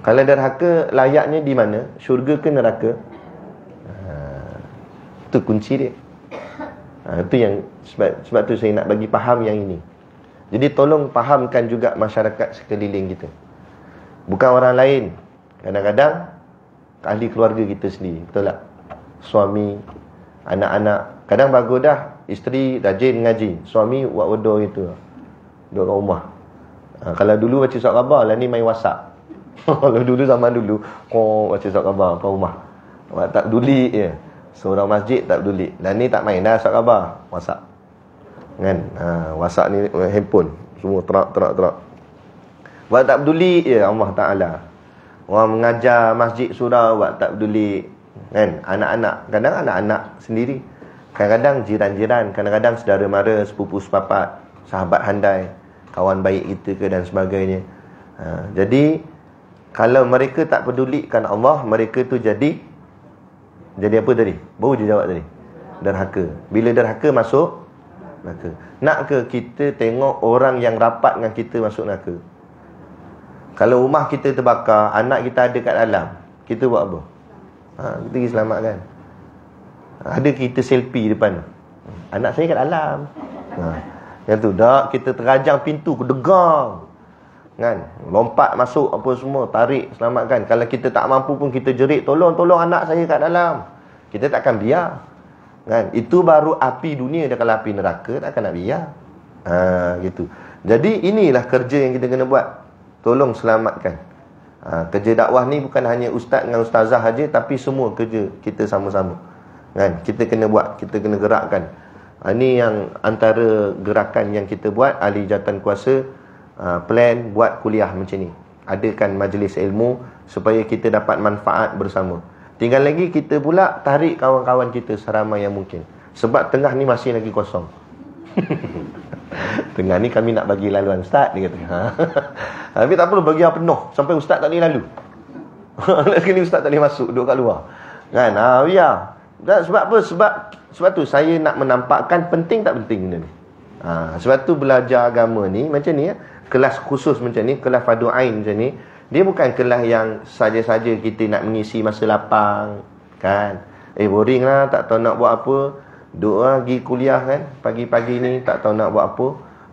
Kalau derhaka layaknya di mana? Syurga ke neraka? Ha, itu kunci dia. Ha, itu yang sebab sebab tu saya nak bagi faham yang ini. Jadi tolong fahamkan juga masyarakat sekeliling kita. Bukan orang lain. Kadang-kadang ahli keluarga kita sendiri, betul tak? Suami, anak-anak. Kadang bagus dah, isteri rajin ngaji. Suami buat wudhu itu. Duduk kat rumah. Ha, kalau dulu baca surat khabar, lah ni main WhatsApp. Kalau dulu zaman dulu, kau baca surat khabar kat rumah. Tak peduli je. Ya. Seorang masjid tak peduli. Dan lah ni tak main dah surat khabar. WhatsApp kan ha, whatsapp ni eh, handphone semua terak terak terak buat tak peduli ya Allah Ta'ala orang mengajar masjid surau buat tak peduli kan anak-anak kadang anak-anak sendiri kadang-kadang jiran-jiran kadang-kadang saudara mara sepupu sepapat sahabat handai kawan baik kita ke dan sebagainya ha, jadi kalau mereka tak pedulikan Allah mereka tu jadi jadi apa tadi baru dia jawab tadi derhaka bila derhaka masuk neraka Nak ke kita tengok orang yang rapat dengan kita masuk neraka Kalau rumah kita terbakar Anak kita ada kat dalam Kita buat apa? Ha, kita pergi kan Ada kita selfie depan Anak saya kat dalam ha. Yang tu dah kita terajang pintu Kedegang kan lompat masuk apa semua tarik selamatkan kalau kita tak mampu pun kita jerit tolong tolong anak saya kat dalam kita takkan biar kan itu baru api dunia dan kalau api neraka takkan nak biar ha gitu jadi inilah kerja yang kita kena buat tolong selamatkan ha, kerja dakwah ni bukan hanya ustaz dengan ustazah saja tapi semua kerja kita sama-sama kan kita kena buat kita kena gerakkan ha, ini yang antara gerakan yang kita buat ahli jawatan kuasa ha, plan buat kuliah macam ni adakan majlis ilmu supaya kita dapat manfaat bersama Tinggal lagi kita pula tarik kawan-kawan kita seramai yang mungkin. Sebab tengah ni masih lagi kosong. tengah ni kami nak bagi laluan ustaz dia kata. Ha? Tapi tak perlu bagi yang penuh sampai ustaz tak boleh lalu. Nak sini ustaz tak boleh masuk duduk kat luar. Kan? Ha ya. Dan sebab apa? Sebab sebab tu saya nak menampakkan penting tak penting benda ni. Ha, sebab tu belajar agama ni macam ni ya. Kelas khusus macam ni, kelas fardu ain macam ni, dia bukan kelas yang saja-saja kita nak mengisi masa lapang kan. Eh boring lah tak tahu nak buat apa. Doa lah pergi kuliah kan pagi-pagi ni tak tahu nak buat apa.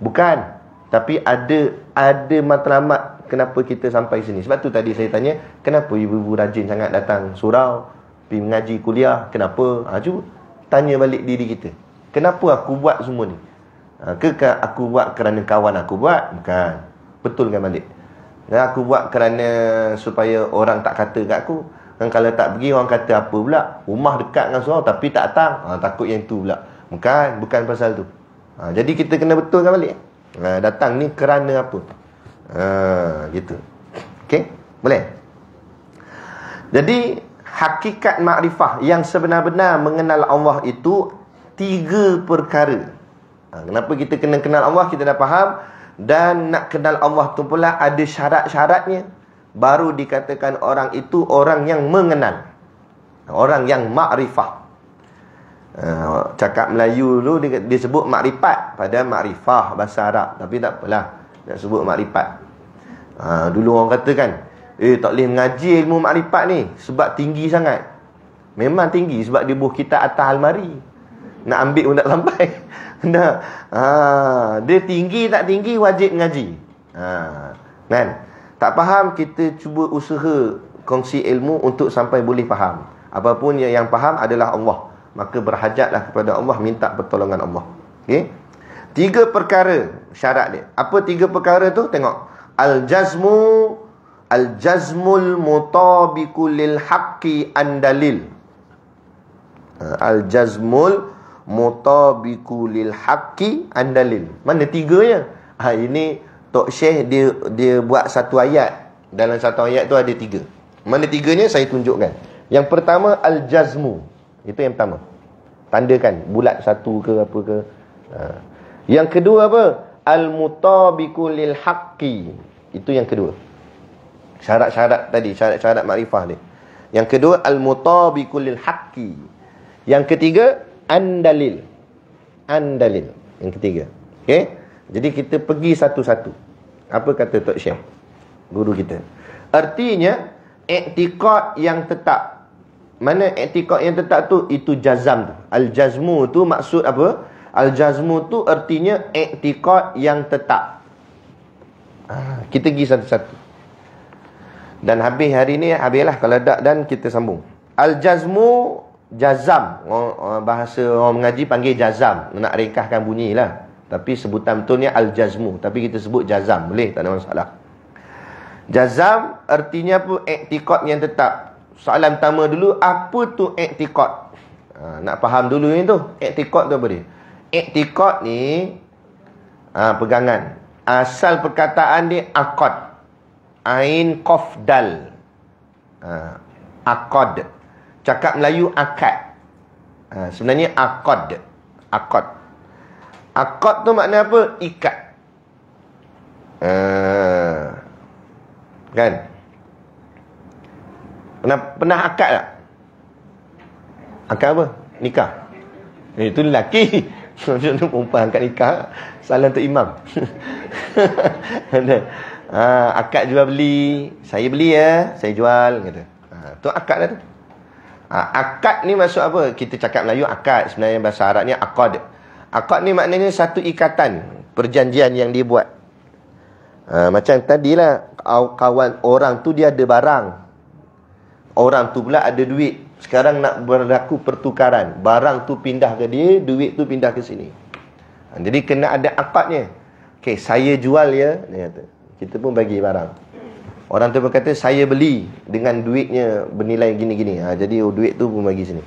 Bukan. Tapi ada ada matlamat kenapa kita sampai sini. Sebab tu tadi saya tanya kenapa ibu-ibu rajin sangat datang surau pergi mengaji kuliah. Kenapa? Ha, cuba tanya balik diri kita. Kenapa aku buat semua ni? Ha, ke aku buat kerana kawan aku buat? Bukan. Betulkan balik. Dan aku buat kerana supaya orang tak kata kat aku. Dan kalau tak pergi orang kata apa pula? Rumah dekat dengan surau tapi tak datang. Ha, takut yang tu pula. Bukan, bukan pasal tu. Ha, jadi kita kena betulkan balik. Ha, datang ni kerana apa? Ha, gitu. Okay, Boleh? Jadi, hakikat makrifah yang sebenar-benar mengenal Allah itu tiga perkara. Ha, kenapa kita kena kenal Allah, kita dah faham. Dan nak kenal Allah tu pula ada syarat-syaratnya. Baru dikatakan orang itu orang yang mengenal. Orang yang makrifah. Ah, cakap Melayu dulu disebut makrifat. Pada makrifah bahasa Arab. Tapi tak apalah nak sebut makrifat. Ah, dulu orang kata kan. Eh tak boleh mengaji ilmu makrifat ni. Sebab tinggi sangat. Memang tinggi sebab dia buah kita atas almari. Nak ambil pun tak sampai. Nah, ha, dia tinggi tak tinggi wajib ngaji. Ha, kan? Tak faham kita cuba usaha kongsi ilmu untuk sampai boleh faham. Apapun yang yang faham adalah Allah. Maka berhajatlah kepada Allah minta pertolongan Allah. Okey. Tiga perkara syarat dia. Apa tiga perkara tu? Tengok. Al jazmu al jazmul mutabiqu lil haqqi andalil. Ha, al jazmul mutabiku lil haqqi andalil mana tiganya ha ini tok syekh dia dia buat satu ayat dalam satu ayat tu ada tiga mana tiganya saya tunjukkan yang pertama al jazmu itu yang pertama tandakan bulat satu ke apa ke ha. yang kedua apa al mutabiku lil haqqi itu yang kedua syarat-syarat tadi syarat-syarat makrifah ni yang kedua al mutabiku lil haqqi yang ketiga andalil andalil yang ketiga okey jadi kita pergi satu-satu apa kata tok syekh guru kita artinya i'tiqad yang tetap mana i'tiqad yang tetap tu itu jazam tu al jazmu tu maksud apa al jazmu tu artinya i'tiqad yang tetap ah, kita pergi satu-satu dan habis hari ni habislah kalau tak dan kita sambung al jazmu jazam bahasa orang mengaji panggil jazam nak ringkaskan bunyilah tapi sebutan betulnya al-jazmu tapi kita sebut jazam boleh tak ada masalah jazam artinya apa i'tikad yang tetap soalan pertama dulu apa tu i'tikad ha, nak faham dulu ni tu i'tikad tu apa dia i'tikad ni ha, pegangan asal perkataan dia akad ain qaf dal ha, akad Cakap Melayu akad. Ha, sebenarnya akad. Akad. Akad tu makna apa? Ikat. Ha, kan? Pernah, pernah akad tak? Akad apa? Nikah. Eh, itu lelaki. Macam tu perempuan angkat nikah. Salah untuk imam. ha, akad jual beli. Saya beli ya. Saya jual. Itu Ha, akad lah tu. Ha, akad ni maksud apa? Kita cakap Melayu akad. Sebenarnya bahasa Arab ni akad. Akad ni maknanya satu ikatan. Perjanjian yang dia buat. Ha, macam tadilah. Kawan orang tu dia ada barang. Orang tu pula ada duit. Sekarang nak berlaku pertukaran. Barang tu pindah ke dia. Duit tu pindah ke sini. Ha, jadi kena ada akadnya. Okay, saya jual ya. Kita pun bagi barang. Orang tu berkata saya beli dengan duitnya bernilai gini-gini. Ha, jadi oh, duit tu pun bagi sini.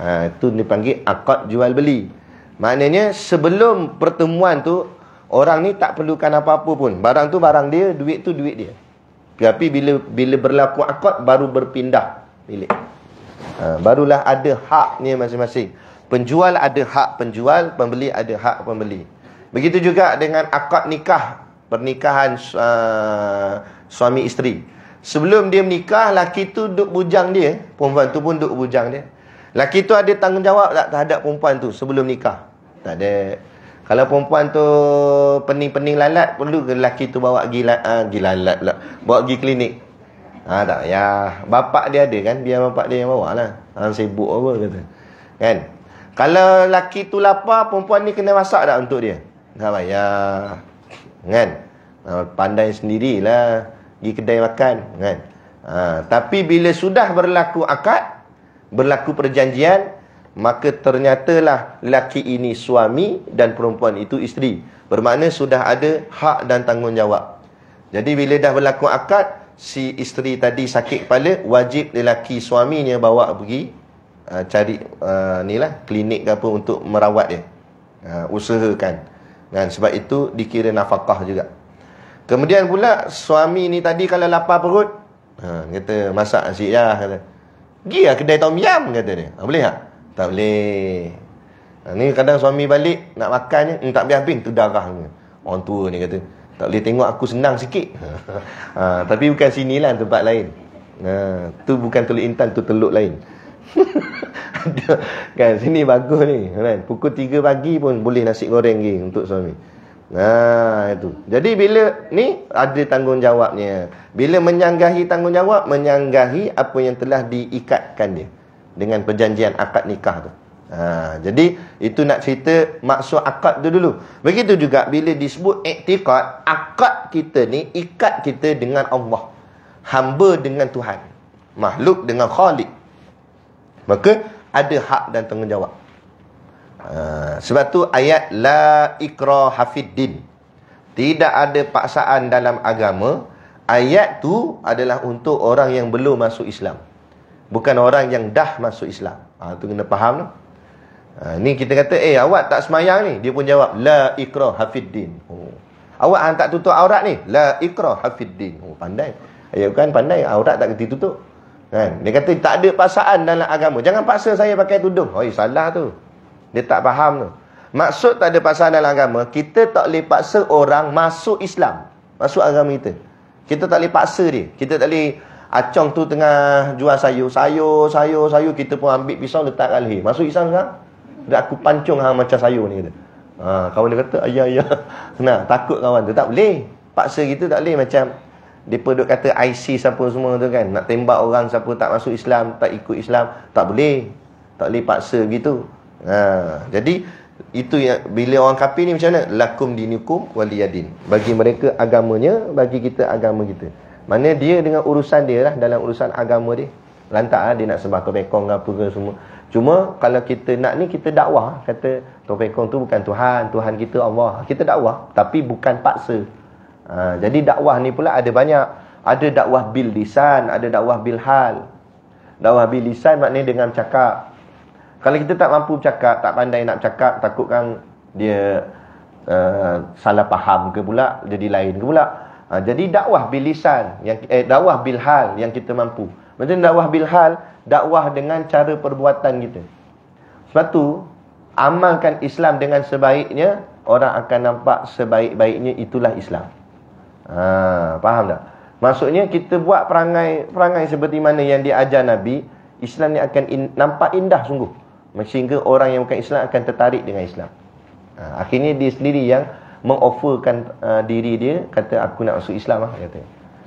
Ha, tu dipanggil akad jual beli. Maknanya sebelum pertemuan tu orang ni tak perlukan apa-apa pun. Barang tu barang dia, duit tu duit dia. Tapi bila bila berlaku akad baru berpindah milik. Ha, barulah ada haknya masing-masing. Penjual ada hak penjual, pembeli ada hak pembeli. Begitu juga dengan akad nikah, pernikahan uh, suami isteri. Sebelum dia menikah, laki tu duk bujang dia. Perempuan tu pun duk bujang dia. Laki tu ada tanggungjawab tak terhadap perempuan tu sebelum nikah? Tak ada. Kalau perempuan tu pening-pening lalat, perlu ke laki tu bawa pergi gila, ha, ah, lalat pula? Bawa pergi klinik? Ha, tak. Ya, bapak dia ada kan? Biar bapak dia yang bawa lah. Ha, sibuk apa kata. Kan? Kalau laki tu lapar, perempuan ni kena masak tak untuk dia? Tak payah. Kan? Ha, pandai sendirilah. Kan? pergi kedai makan kan ha, tapi bila sudah berlaku akad berlaku perjanjian maka ternyatalah lelaki ini suami dan perempuan itu isteri bermakna sudah ada hak dan tanggungjawab jadi bila dah berlaku akad si isteri tadi sakit kepala wajib lelaki suaminya bawa pergi uh, cari uh, ha, ni lah klinik ke apa untuk merawat dia uh, usahakan dan sebab itu dikira nafkah juga Kemudian pula suami ni tadi kalau lapar perut, ha, kata masak nasi lah kata. Gila kedai tom yam kata dia. Ha, boleh tak? Tak boleh. Ha, ni kadang suami balik nak makan je, tak biar habis tu darah ni. Orang tua ni kata, tak boleh tengok aku senang sikit. Ha, tapi bukan sinilah tempat lain. Ha, tu bukan telur Intan, tu telur lain. kan sini bagus ni kan pukul 3 pagi pun boleh nasi goreng lagi untuk suami Nah itu. Jadi bila ni ada tanggungjawabnya. Bila menyanggahi tanggungjawab, menyanggahi apa yang telah diikatkan dia dengan perjanjian akad nikah tu. Ha, jadi itu nak cerita maksud akad tu dulu. Begitu juga bila disebut iktikad, akad kita ni ikat kita dengan Allah. Hamba dengan Tuhan. Makhluk dengan khalik. Maka ada hak dan tanggungjawab. Ah, sebab tu ayat la ikra hafiddin. Tidak ada paksaan dalam agama. Ayat tu adalah untuk orang yang belum masuk Islam. Bukan orang yang dah masuk Islam. Ha, tu kena faham tu. Ha, ni kita kata, eh awak tak semayang ni. Dia pun jawab, la ikra hafiddin. Oh. Awak hang tak tutup aurat ni. La ikra hafiddin. Oh, pandai. Ayat kan pandai. Aurat tak kena tutup. Kan? Dia kata, tak ada paksaan dalam agama. Jangan paksa saya pakai tudung. Oh, salah tu. Dia tak faham tu. Maksud tak ada pasal dalam agama, kita tak boleh paksa orang masuk Islam. Masuk agama kita. Kita tak boleh paksa dia. Kita tak boleh acong tu tengah jual sayur. Sayur, sayur, sayur. Kita pun ambil pisau letak alih. Masuk Islam sekarang? Dia aku pancung hang macam sayur ni kata. Ha, kawan dia kata, ayah, ayah. Nah, takut kawan tu. Tak boleh. Paksa kita tak boleh macam... Mereka duk kata IC siapa semua tu kan. Nak tembak orang siapa tak masuk Islam, tak ikut Islam. Tak boleh. Tak boleh paksa gitu. Ha, jadi itu ya bila orang kafir ni macam mana? Lakum dinukum waliyadin. Bagi mereka agamanya, bagi kita agama kita. Maknanya dia dengan urusan dia lah dalam urusan agama dia. Lantak lah dia nak sembah topekong ke apa ke semua. Cuma kalau kita nak ni kita dakwah. Kata topekong tu bukan Tuhan. Tuhan kita Allah. Kita dakwah. Tapi bukan paksa. Ha, jadi dakwah ni pula ada banyak. Ada dakwah bil lisan. Ada dakwah bil hal. Dakwah bil lisan maknanya dengan cakap. Kalau kita tak mampu bercakap, tak pandai nak bercakap, takutkan dia uh, salah faham ke pula, jadi lain ke pula. Ha, jadi dakwah bilisan, yang, eh, dakwah bilhal yang kita mampu. Macam dakwah bilhal, dakwah dengan cara perbuatan kita. Sebab tu, amalkan Islam dengan sebaiknya, orang akan nampak sebaik-baiknya itulah Islam. Ha, faham tak? Maksudnya kita buat perangai perangai seperti mana yang diajar Nabi, Islam ni akan in, nampak indah sungguh. Sehingga orang yang bukan Islam akan tertarik dengan Islam ha, Akhirnya dia sendiri yang Mengofferkan uh, diri dia Kata aku nak masuk Islam lah kata.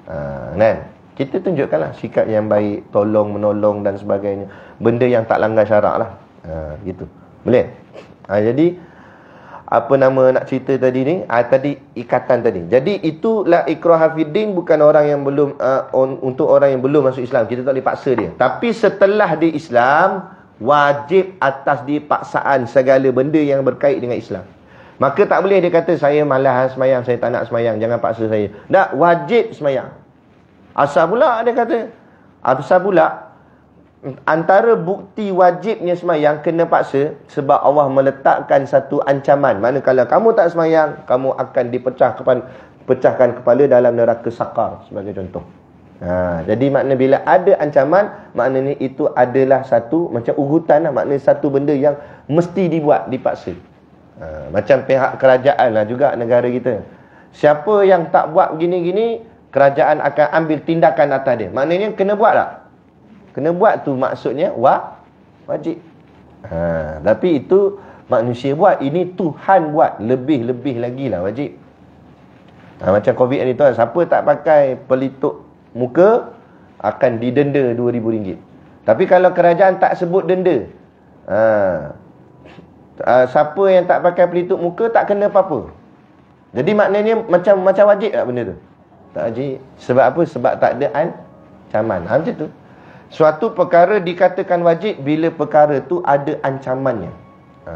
Ha, kan? Kita tunjukkanlah Sikap yang baik, tolong, menolong dan sebagainya Benda yang tak langgar syarak lah ha, Gitu, boleh? Ha, jadi apa nama nak cerita tadi ni? ha, tadi ikatan tadi. Jadi itulah ikrah hafidin bukan orang yang belum uh, on, untuk orang yang belum masuk Islam. Kita tak boleh paksa dia. Tapi setelah dia Islam, wajib atas dipaksaan segala benda yang berkait dengan Islam. Maka tak boleh dia kata saya malas semayang, saya tak nak semayang, jangan paksa saya. Tak, wajib semayang. Asal pula dia kata. Asal pula antara bukti wajibnya semayang kena paksa sebab Allah meletakkan satu ancaman. Mana kalau kamu tak semayang, kamu akan dipecah kepan, pecahkan kepala dalam neraka sakar sebagai contoh. Ha, jadi makna bila ada ancaman, maknanya itu adalah satu macam urutan lah. Maknanya satu benda yang mesti dibuat, dipaksa. Ha, macam pihak kerajaan lah juga negara kita. Siapa yang tak buat begini-gini, kerajaan akan ambil tindakan atas dia. Maknanya kena buat tak? Lah. Kena buat tu maksudnya wa, wajib. Ha, tapi itu manusia buat. Ini Tuhan buat. Lebih-lebih lagi lah wajib. Ha, macam COVID ni tuan, siapa tak pakai pelituk muka akan didenda RM2,000. Tapi kalau kerajaan tak sebut denda, ha, ha, siapa yang tak pakai pelitup muka tak kena apa-apa. Jadi maknanya macam macam wajib tak benda tu? Tak wajib. Sebab apa? Sebab tak ada ancaman. Ha, macam tu. Suatu perkara dikatakan wajib bila perkara tu ada ancamannya. Ha,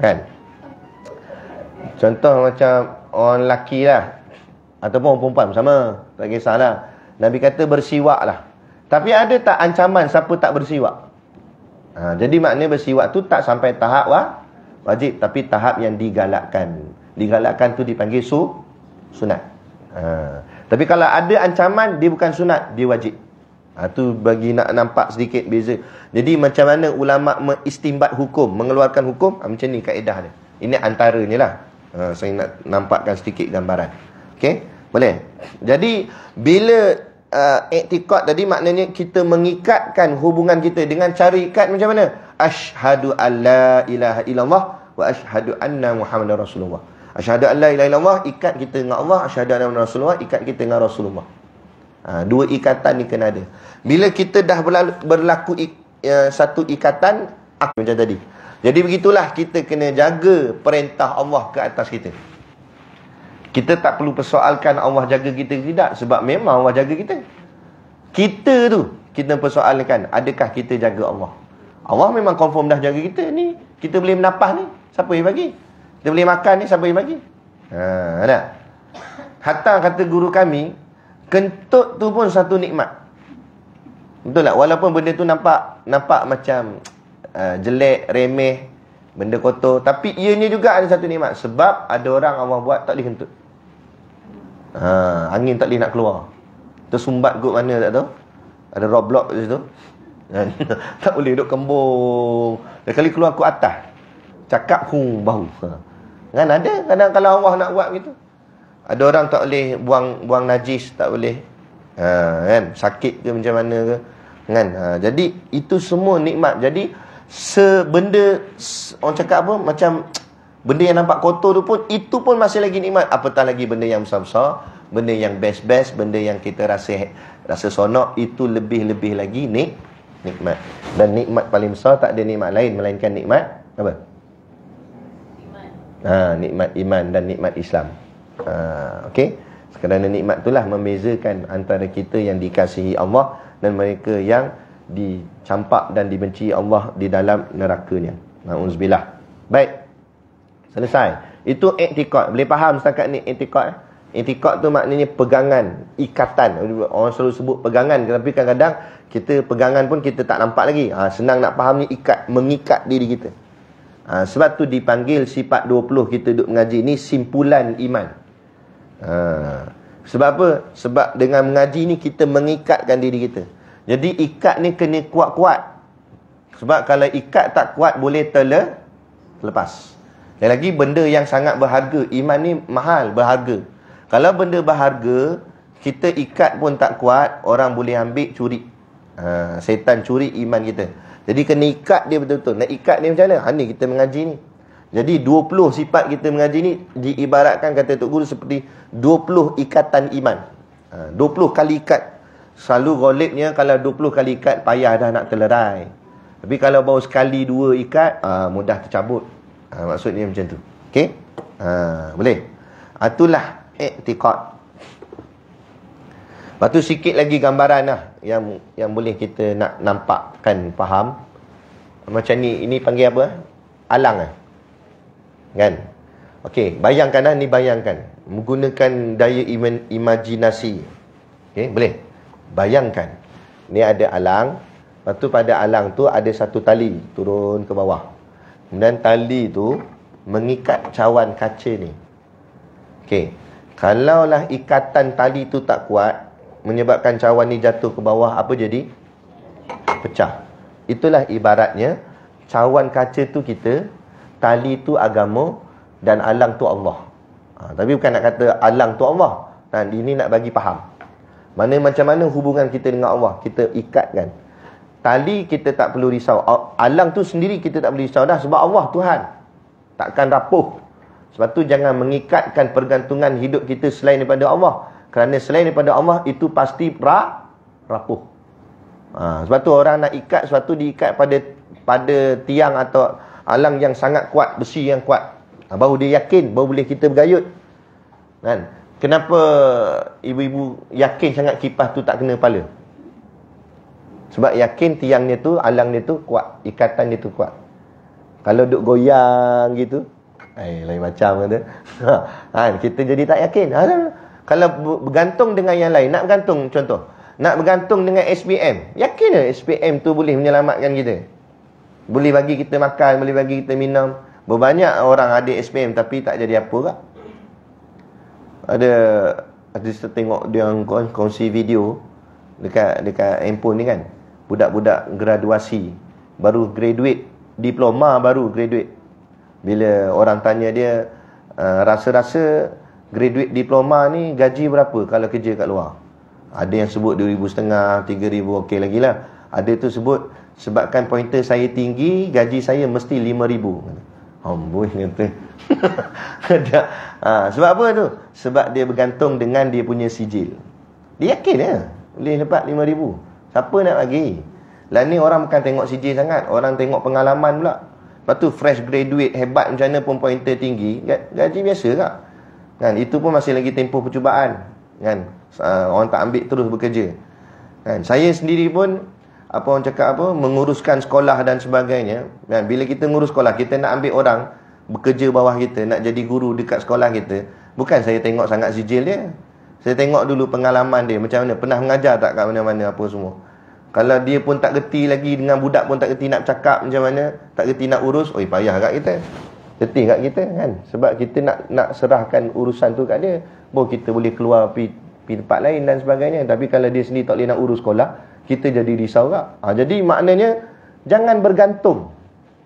kan? Contoh macam orang lelaki lah. Ataupun perempuan sama. Tak kisahlah. Nabi kata bersiwak lah. Tapi ada tak ancaman siapa tak bersiwak? Ha, jadi maknanya bersiwak tu tak sampai tahap wah, wajib. Tapi tahap yang digalakkan. Digalakkan tu dipanggil su, sunat. Ha, tapi kalau ada ancaman, dia bukan sunat, dia wajib. Itu ha, bagi nak nampak sedikit beza. Jadi macam mana ulama' mengistimbat hukum, mengeluarkan hukum, ha, macam ni kaedah dia. Ini antaranya lah. Ha, saya nak nampakkan sedikit gambaran. Okay. Boleh? Jadi, bila uh, iktikad tadi maknanya kita mengikatkan hubungan kita dengan cara ikat macam mana? Ashadu an la ilaha illallah wa ashadu anna muhammad rasulullah. Ashadu an la ilaha illallah, ikat kita dengan Allah. Ashadu anna muhammad rasulullah, ikat kita dengan Rasulullah. Ha, dua ikatan ni kena ada. Bila kita dah berlaku, berlaku ik, uh, satu ikatan, macam tadi. Jadi begitulah kita kena jaga perintah Allah ke atas kita. Kita tak perlu persoalkan Allah jaga kita tidak sebab memang Allah jaga kita. Kita tu kita persoalkan adakah kita jaga Allah. Allah memang confirm dah jaga kita ni. Kita boleh menapas ni, siapa yang bagi? Kita boleh makan ni, siapa yang bagi? Ha, nak. Hatta kata guru kami, kentut tu pun satu nikmat. Betul tak? Walaupun benda tu nampak nampak macam uh, jelek, remeh, benda kotor, tapi ianya juga ada satu nikmat sebab ada orang Allah buat tak boleh kentut ha, Angin tak boleh nak keluar sumbat kot mana tak tahu Ada roblox kat situ Tak boleh duduk kembung Dan kali keluar kot atas Cakap hu bahu ha. Kan ada kadang kalau Allah nak buat gitu Ada orang tak boleh buang buang najis Tak boleh ha, kan? Sakit ke macam mana ke kan? ha, Jadi itu semua nikmat Jadi sebenda Orang cakap apa macam Benda yang nampak kotor tu pun Itu pun masih lagi nikmat Apatah lagi benda yang besar-besar Benda yang best-best Benda yang kita rasa Rasa sonok Itu lebih-lebih lagi nik Nikmat Dan nikmat paling besar Tak ada nikmat lain Melainkan nikmat Apa? ha, Nikmat iman dan nikmat Islam ha, ah, Okay Kerana nikmat itulah Membezakan antara kita Yang dikasihi Allah Dan mereka yang Dicampak dan dibenci Allah Di dalam nerakanya Na'udzubillah Baik Selesai. Itu etikot. Boleh faham setakat ni etikot? Eh? Etikot tu maknanya pegangan, ikatan. Orang selalu sebut pegangan. Tapi kadang-kadang kita pegangan pun kita tak nampak lagi. Ha, senang nak faham ni ikat, mengikat diri kita. Ha, sebab tu dipanggil sifat 20 kita duduk mengaji. Ni simpulan iman. Ha, sebab apa? Sebab dengan mengaji ni kita mengikatkan diri kita. Jadi ikat ni kena kuat-kuat. Sebab kalau ikat tak kuat boleh terlepas. Terlepas. Lagi-lagi benda yang sangat berharga. Iman ni mahal, berharga. Kalau benda berharga, kita ikat pun tak kuat, orang boleh ambil curi. Ha, setan curi iman kita. Jadi kena ikat dia betul-betul. Nak ikat ni macam mana? Ha ni kita mengaji ni. Jadi 20 sifat kita mengaji ni diibaratkan kata Tok Guru seperti 20 ikatan iman. Ha, 20 kali ikat. Selalu golibnya kalau 20 kali ikat payah dah nak terlerai. Tapi kalau baru sekali dua ikat, ha, mudah tercabut ha, ah, Maksudnya macam tu Okay ha, ah, Boleh Itulah Iktiqat Lepas tu sikit lagi gambaran lah Yang yang boleh kita nak nampakkan Faham Macam ni Ini panggil apa Alang lah Kan Okay Bayangkan lah ni bayangkan Menggunakan daya im imajinasi Okay boleh Bayangkan Ni ada alang Lepas tu pada alang tu ada satu tali Turun ke bawah Kemudian tali tu mengikat cawan kaca ni. Okey. Kalaulah ikatan tali tu tak kuat menyebabkan cawan ni jatuh ke bawah apa jadi? Pecah. Itulah ibaratnya cawan kaca tu kita, tali tu agama dan alang tu Allah. Ha, tapi bukan nak kata alang tu Allah. Dan ini nak bagi faham. Mana macam mana hubungan kita dengan Allah? Kita ikatkan. kan tali kita tak perlu risau alang tu sendiri kita tak perlu risau dah sebab Allah Tuhan takkan rapuh sebab tu jangan mengikatkan pergantungan hidup kita selain daripada Allah kerana selain daripada Allah itu pasti ra rapuh ha, sebab tu orang nak ikat sesuatu diikat pada pada tiang atau alang yang sangat kuat besi yang kuat ha, baru dia yakin baru boleh kita bergayut kan kenapa ibu-ibu yakin sangat kipas tu tak kena kepala sebab yakin tiangnya tu, alangnya tu kuat. Ikatan dia tu kuat. Kalau duk goyang gitu, eh lain macam kata. Ha, ha, kita jadi tak yakin. Ha, ha. kalau bergantung dengan yang lain, nak bergantung contoh. Nak bergantung dengan SPM. Yakin ke SPM tu boleh menyelamatkan kita? Boleh bagi kita makan, boleh bagi kita minum. Berbanyak orang ada SPM tapi tak jadi apa kak. Ada, ada kita tengok dia kongsi video dekat dekat handphone ni kan budak-budak graduasi baru graduate diploma baru graduate bila orang tanya dia ah, rasa-rasa uh, graduate diploma ni gaji berapa kalau kerja kat luar ada yang sebut 2500 3000 okey lagi lah ada tu sebut sebabkan pointer saya tinggi gaji saya mesti 5000 amboi kata ha, sebab apa tu sebab dia bergantung dengan dia punya sijil dia yakin ya boleh dapat 5000 Siapa nak lagi? Lah ni orang bukan tengok CJ sangat, orang tengok pengalaman pula. Lepas tu fresh graduate hebat macam mana pun pointer tinggi, gaji biasa tak? Kan itu pun masih lagi tempoh percubaan. Kan? Ah, orang tak ambil terus bekerja. Kan? Saya sendiri pun apa orang cakap apa menguruskan sekolah dan sebagainya. Kan? Bila kita ngurus sekolah, kita nak ambil orang bekerja bawah kita, nak jadi guru dekat sekolah kita, bukan saya tengok sangat sijil dia. Saya tengok dulu pengalaman dia macam mana Pernah mengajar tak kat mana-mana apa semua Kalau dia pun tak geti lagi Dengan budak pun tak geti nak cakap macam mana Tak geti nak urus Oi, payah kat kita Geti kat kita kan Sebab kita nak nak serahkan urusan tu kat dia Boleh kita boleh keluar pergi, pergi tempat lain dan sebagainya Tapi kalau dia sendiri tak boleh nak urus sekolah Kita jadi risau kat ha, Jadi maknanya Jangan bergantung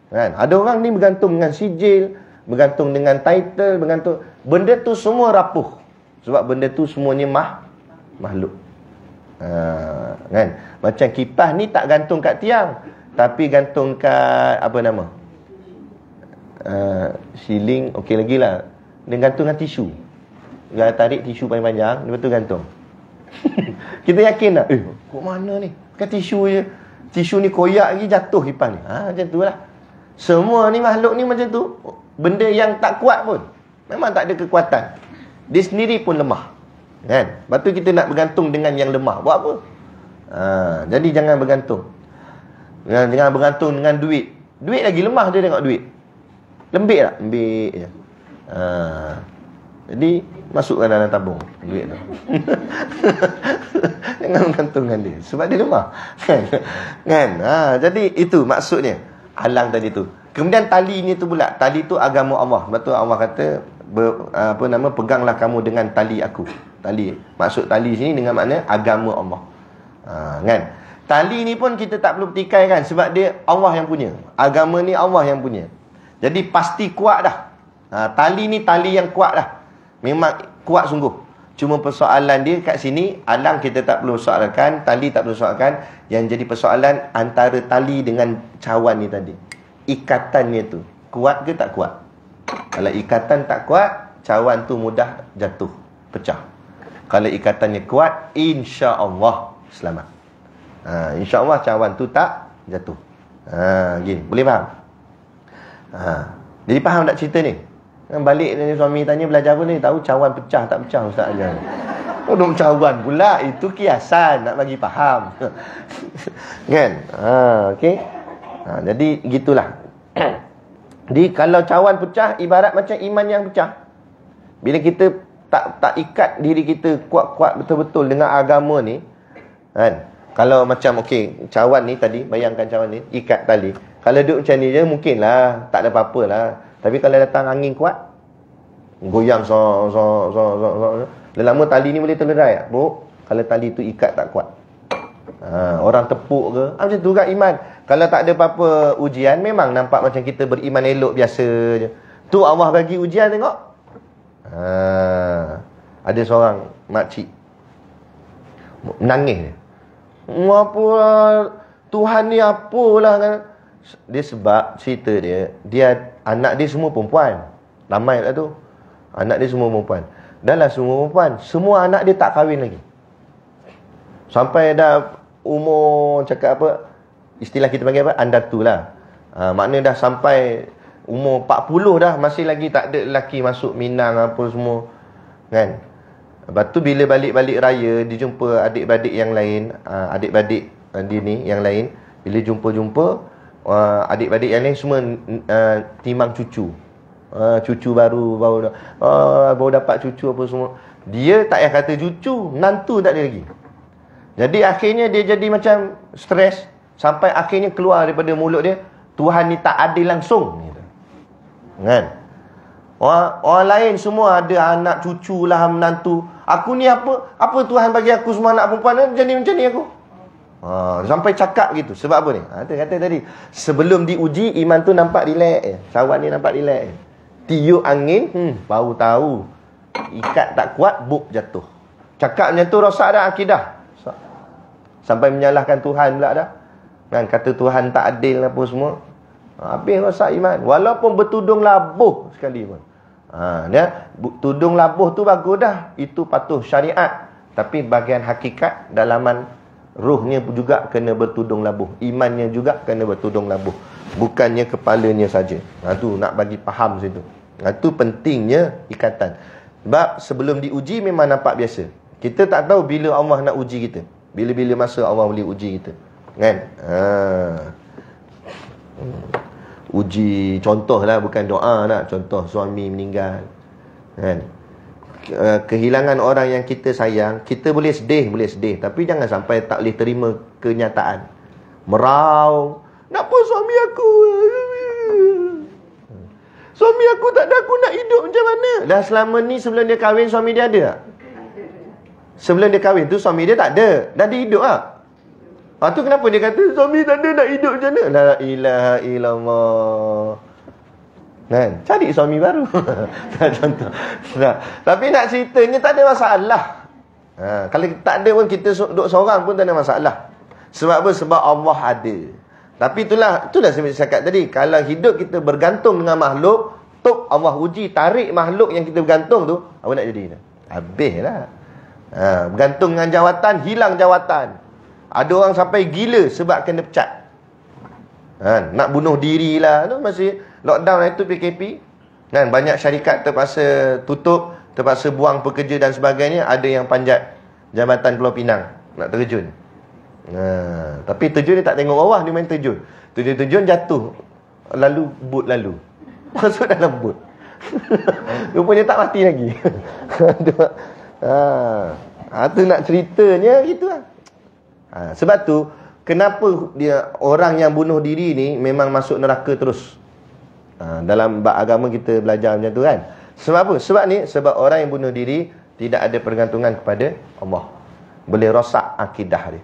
kan? Ada orang ni bergantung dengan sijil Bergantung dengan title bergantung Benda tu semua rapuh sebab benda tu semuanya mah makhluk. Ha, kan? Macam kipas ni tak gantung kat tiang. Tapi gantung kat apa nama? Ha, ceiling, okey lagi lah. Dia gantung dengan tisu. Dia tarik tisu panjang-panjang, lepas tu gantung. Kita yakin tak? Eh, kok mana ni? Kan tisu je. Tisu ni koyak lagi jatuh kipas ni. Ha, macam tu lah. Semua ni makhluk ni macam tu. Benda yang tak kuat pun. Memang tak ada kekuatan. Dia sendiri pun lemah. Kan? Lepas tu kita nak bergantung dengan yang lemah. Buat apa? Ha, jadi jangan bergantung. Jangan, jangan bergantung dengan duit. Duit lagi lemah dia tengok duit. Lembik tak? Lembik je. Ha, jadi masukkan dalam tabung duit tu. jangan bergantung dengan dia. Sebab dia lemah. Kan? kan? Ha, jadi itu maksudnya. Alang tadi tu. Kemudian tali ni tu pula. Tali tu agama Allah. Lepas tu Allah kata ber, apa nama peganglah kamu dengan tali aku tali maksud tali sini dengan makna agama Allah ha, kan tali ni pun kita tak perlu petikai kan sebab dia Allah yang punya agama ni Allah yang punya jadi pasti kuat dah ha, tali ni tali yang kuat dah memang kuat sungguh cuma persoalan dia kat sini alang kita tak perlu soalkan tali tak perlu soalkan yang jadi persoalan antara tali dengan cawan ni tadi ikatannya tu kuat ke tak kuat kalau ikatan tak kuat, cawan tu mudah jatuh, pecah. Kalau ikatannya kuat, insya-Allah selamat. Ha, insya-Allah cawan tu tak jatuh. Ha, gini, boleh faham? Ha. Jadi faham tak cerita ni? Kan balik ni suami tanya belajar apa ni? Tahu cawan pecah tak pecah ustaz aja. Oh, dok cawan pula itu kiasan nak bagi faham. kan? Ha, okey. Ha, jadi gitulah. Jadi kalau cawan pecah ibarat macam iman yang pecah. Bila kita tak tak ikat diri kita kuat-kuat betul-betul dengan agama ni kan. Kalau macam okey cawan ni tadi bayangkan cawan ni ikat tali. Kalau duduk macam ni je mungkinlah tak ada apa-apalah. Tapi kalau datang angin kuat goyang so so so so. so. Lama tali ni boleh terlerai tak? Bu, kalau tali tu ikat tak kuat. Ha, orang tepuk ke? Ha, macam tu juga iman. Kalau tak ada apa-apa ujian Memang nampak macam kita beriman elok biasa je Tu Allah bagi ujian tengok ha, Ada seorang makcik Menangis Apa Tuhan ni apalah kan dia sebab cerita dia dia anak dia semua perempuan ramai lah tu anak dia semua perempuan dah lah semua perempuan semua anak dia tak kahwin lagi sampai dah umur cakap apa istilah kita panggil apa? Andar tu lah. Ha, makna dah sampai umur 40 dah masih lagi tak ada lelaki masuk Minang apa semua. Kan? Lepas tu bila balik-balik raya, dia jumpa adik-adik yang lain, ha, adik-adik uh, ha, dia ni yang lain. Bila jumpa-jumpa, ha, adik-adik yang lain semua timang cucu. cucu baru baru baru dapat cucu apa semua dia tak payah kata cucu nantu tak ada lagi jadi akhirnya dia jadi macam stres sampai akhirnya keluar daripada mulut dia Tuhan ni tak adil langsung kan orang, orang lain semua ada anak cucu lah menantu aku ni apa apa Tuhan bagi aku semua anak perempuan macam ni macam ni aku ha, sampai cakap gitu sebab apa ni ha, kata, kata tadi sebelum diuji iman tu nampak relax eh. sawan ni nampak relax eh. tiup angin hmm, baru tahu ikat tak kuat buk jatuh cakap macam tu rosak dah akidah sampai menyalahkan Tuhan pula dah Kan kata Tuhan tak adil lah apa semua. Ha, habis rosak iman. Walaupun bertudung labuh sekali pun. Ha, ya? Tudung labuh tu bagus dah. Itu patuh syariat. Tapi bagian hakikat dalaman ruhnya juga kena bertudung labuh. Imannya juga kena bertudung labuh. Bukannya kepalanya saja. Ha, tu nak bagi faham situ. Ha, tu pentingnya ikatan. Sebab sebelum diuji memang nampak biasa. Kita tak tahu bila Allah nak uji kita. Bila-bila masa Allah boleh uji kita kan ha. Hmm. uji contoh lah bukan doa nak lah. contoh suami meninggal kan eh, kehilangan orang yang kita sayang kita boleh sedih boleh sedih tapi jangan sampai tak boleh terima kenyataan meraung nak pun suami aku Suami aku tak ada, aku nak hidup macam mana? Dah selama ni sebelum dia kahwin, suami dia ada Sebelum dia kahwin tu, suami dia tak ada. Dah dia hidup Lah. Ah tu kenapa dia kata suami tak ada nak hidup macam mana? La ilaha illallah. Kan? Cari suami baru. tak contoh. Nah. Tapi nak ceritanya tak ada masalah. Ha, kalau tak ada pun kita duduk seorang pun tak ada masalah. Sebab apa? Sebab Allah ada. Tapi itulah itulah saya cakap tadi. Kalau hidup kita bergantung dengan makhluk, tok Allah uji tarik makhluk yang kita bergantung tu, apa nak jadi? Habislah. Ha, bergantung dengan jawatan, hilang jawatan. Ada orang sampai gila sebab kena pecat. Ha, nak bunuh diri lah tu masih lockdown itu lah PKP. Kan banyak syarikat terpaksa tutup, terpaksa buang pekerja dan sebagainya, ada yang panjat Jabatan Pulau Pinang nak terjun. Ha, tapi terjun dia tak tengok bawah dia main terjun. Terjun-terjun jatuh lalu but lalu. Masuk dalam but. Rupanya tak mati lagi. ha. Ha tu nak ceritanya gitulah. Ha, sebab tu kenapa dia orang yang bunuh diri ni memang masuk neraka terus. Ha, dalam bab agama kita belajar macam tu kan. Sebab apa? Sebab ni sebab orang yang bunuh diri tidak ada pergantungan kepada Allah. Boleh rosak akidah dia.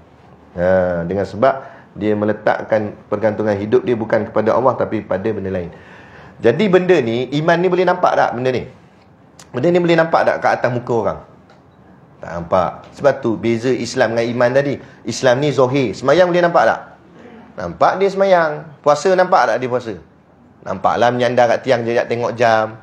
Ha, dengan sebab dia meletakkan pergantungan hidup dia bukan kepada Allah tapi pada benda lain. Jadi benda ni iman ni boleh nampak tak benda ni? Benda ni boleh nampak tak kat atas muka orang? Nampak? Sebab tu beza Islam dengan iman tadi. Islam ni zohir. Semayang dia nampak tak? Nampak dia semayang. Puasa nampak tak dia puasa? Nampaklah menyandar kat tiang jejak tengok jam.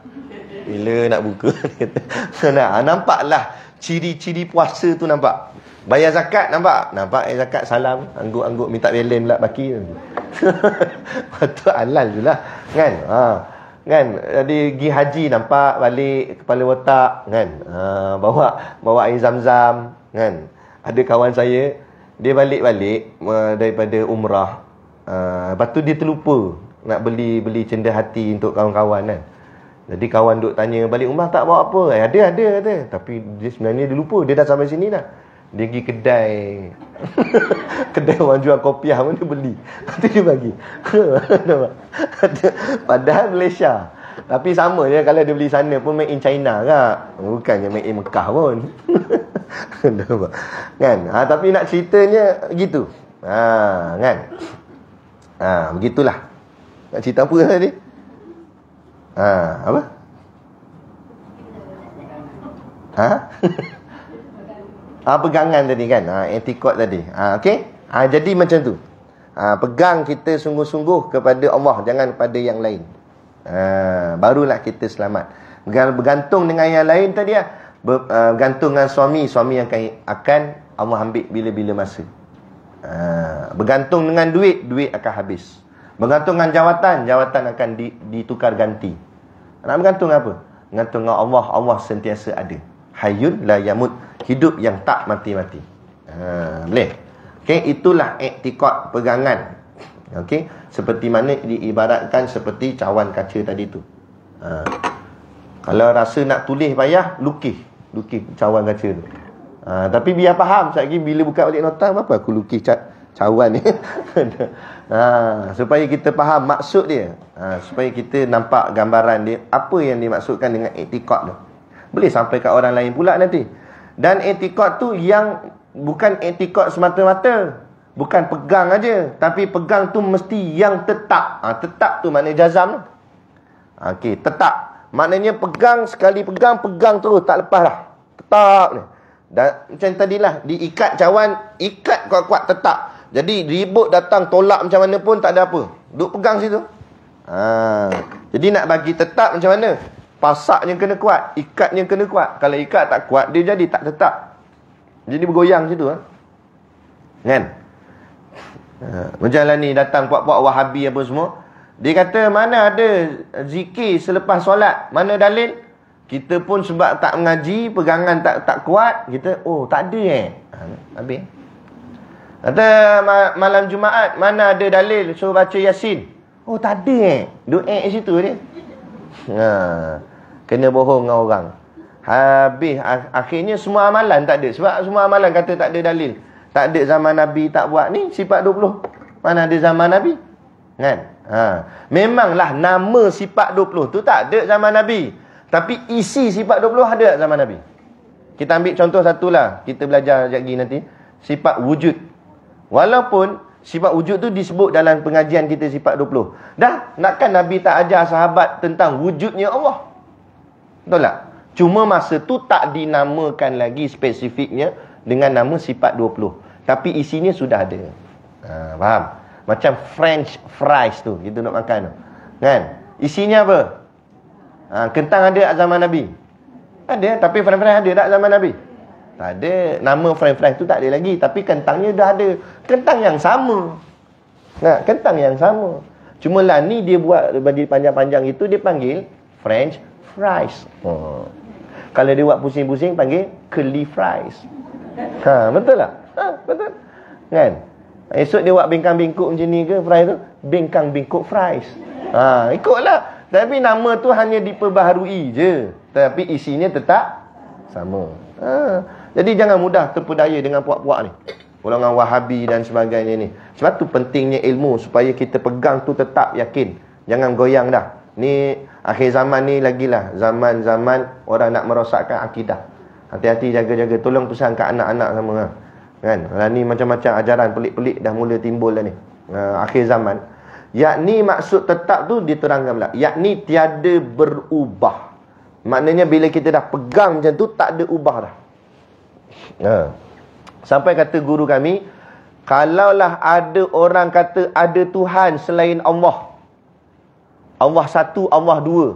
Bila nak buka? nah, nampaklah ciri-ciri puasa tu nampak. Bayar zakat nampak? Nampak eh, zakat salam. Angguk-angguk minta belen pula baki. Lepas tu halal je lah. Kan? Haa kan jadi pergi haji nampak balik kepala otak kan ha, bawa bawa air zam-zam kan ada kawan saya dia balik-balik uh, daripada umrah uh, lepas tu dia terlupa nak beli beli cenda hati untuk kawan-kawan kan jadi kawan duk tanya balik umrah tak bawa apa eh, ada ada kata tapi dia sebenarnya dia lupa dia dah sampai sini dah dia pergi kedai Kedai orang jual kopiah pun dia beli Nanti dia bagi Padahal Malaysia Tapi sama je kalau dia beli sana pun Make in China kak Bukannya make in Mekah pun kan? Ha, tapi nak ceritanya Gitu ha, kan? ha, Begitulah Nak cerita apa tadi ha, Apa Ha? uh, pegangan tadi kan uh, ah, etikot tadi uh, okey uh, jadi macam tu uh, pegang kita sungguh-sungguh kepada Allah jangan pada yang lain uh, barulah kita selamat bergantung dengan yang lain tadi lah. ah uh, bergantung dengan suami suami yang akan, akan Allah ambil bila-bila masa uh, bergantung dengan duit duit akan habis bergantung dengan jawatan jawatan akan di, ditukar ganti nak bergantung apa bergantung dengan Allah Allah sentiasa ada Hayun la hidup yang tak mati-mati. Ha, boleh. Okey, itulah etikot pegangan. Okey, seperti mana diibaratkan seperti cawan kaca tadi tu. Ha. Kalau rasa nak tulis payah, lukis. Lukis cawan kaca tu. Ha, tapi biar faham sekejap lagi bila buka balik nota apa aku lukis ca cawan ni. ha, supaya kita faham maksud dia. Ha, supaya kita nampak gambaran dia apa yang dimaksudkan dengan etikot tu. Boleh sampai kat orang lain pula nanti. Dan etikot tu yang bukan etikot semata-mata. Bukan pegang aja, Tapi pegang tu mesti yang tetap. Ha, tetap tu maknanya jazam. Ha, Okey, tetap. Maknanya pegang sekali pegang, pegang terus. Tak lepas lah. Tetap ni. Dan macam tadilah. Diikat cawan, ikat kuat-kuat tetap. Jadi ribut datang tolak macam mana pun tak ada apa. Duk pegang situ. Ha. Jadi nak bagi tetap macam mana? pasaknya kena kuat, ikatnya kena kuat. Kalau ikat tak kuat, dia jadi tak tetap. Jadi bergoyang situ. Eh? Ha? Kan? Macam ha, lah ni, datang kuat-kuat wahabi apa semua. Dia kata, mana ada zikir selepas solat? Mana dalil? Kita pun sebab tak mengaji, pegangan tak tak kuat. Kita, oh tak ada eh. Ha, habis. Kata malam Jumaat, mana ada dalil suruh baca Yasin? Oh tak ada eh. Doa eh, eh, situ dia. Haa. Kena bohong dengan orang. Habis. Akhirnya semua amalan tak ada. Sebab semua amalan kata tak ada dalil. Tak ada zaman Nabi tak buat ni. Sifat 20. Mana ada zaman Nabi? Kan? Ha. Memanglah nama sifat 20 tu tak ada zaman Nabi. Tapi isi sifat 20 ada zaman Nabi. Kita ambil contoh satu lah. Kita belajar sekejap lagi nanti. Sifat wujud. Walaupun sifat wujud tu disebut dalam pengajian kita sifat 20. Dah, nakkan Nabi tak ajar sahabat tentang wujudnya Allah. Betul tak? Cuma masa tu tak dinamakan lagi spesifiknya dengan nama sifat 20. Tapi isinya sudah ada. Ha, faham? Macam French fries tu. Kita nak makan tu. Kan? Isinya apa? Ha, kentang ada tak zaman Nabi? Ada. Tapi French fries ada tak zaman Nabi? Tak ada. Nama French fries tu tak ada lagi. Tapi kentangnya dah ada. Kentang yang sama. Ha, kentang yang sama. Cuma lah ni dia buat panjang-panjang itu dia panggil French fries. Hmm. Kalau dia buat pusing-pusing panggil curly fries. Ha, betul tak? Ha, betul. Kan? Esok dia buat bingkang bingkuk macam ni ke fries tu? Bingkang bingkuk fries. Ha, ikutlah. Tapi nama tu hanya diperbaharui je. Tapi isinya tetap sama. Ha. Jadi jangan mudah terpedaya dengan puak-puak ni. ulangan wahabi dan sebagainya ni. Sebab tu pentingnya ilmu supaya kita pegang tu tetap yakin. Jangan goyang dah. Ni Akhir zaman ni lagi lah Zaman-zaman orang nak merosakkan akidah Hati-hati jaga-jaga Tolong pesan ke anak-anak sama ha. kan? Dan lah, ni macam-macam ajaran pelik-pelik Dah mula timbul dah ni uh, Akhir zaman Yakni maksud tetap tu diterangkan pula Yakni tiada berubah Maknanya bila kita dah pegang macam tu Tak ada ubah dah ha. Sampai kata guru kami Kalaulah ada orang kata ada Tuhan selain Allah Allah satu, Allah dua.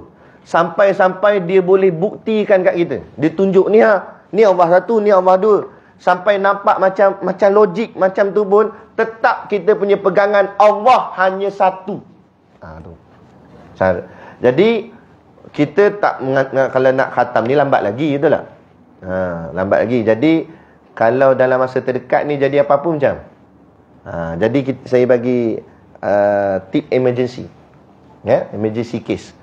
Sampai-sampai dia boleh buktikan kat kita. Dia tunjuk ni ha. Ni Allah satu, ni Allah dua. Sampai nampak macam macam logik macam tu pun. Tetap kita punya pegangan Allah hanya satu. Ha, tu. Jadi, kita tak kalau nak khatam ni lambat lagi tu lah. Ha, lambat lagi. Jadi, kalau dalam masa terdekat ni jadi apa pun macam. Ha, jadi, kita, saya bagi uh, tip emergency ya yeah? emergency case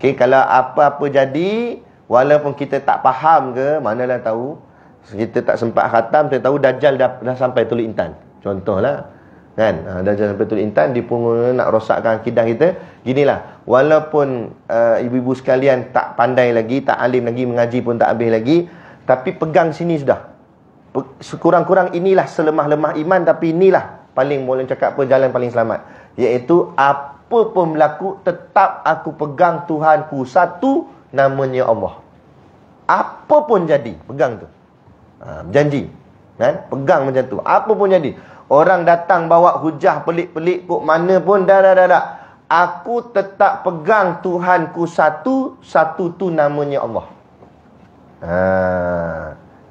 okey kalau apa-apa jadi walaupun kita tak faham ke manalah tahu kita tak sempat khatam kita tahu dajjal dah, dah sampai Teluk Intan contohlah kan ha, dajjal sampai Teluk Intan dia pun nak rosakkan akidah kita ginilah walaupun uh, ibu-ibu uh, sekalian tak pandai lagi tak alim lagi mengaji pun tak habis lagi tapi pegang sini sudah sekurang-kurang inilah selemah-lemah iman tapi inilah paling boleh cakap apa jalan paling selamat iaitu apa apa pun berlaku tetap aku pegang Tuhanku satu namanya Allah. Apa pun jadi, pegang tu. Ha, janji. Kan? Pegang macam tu. Apa pun jadi. Orang datang bawa hujah pelik-pelik kok mana pun dah dah dah. dah. Aku tetap pegang Tuhanku satu, satu tu namanya Allah. Ha,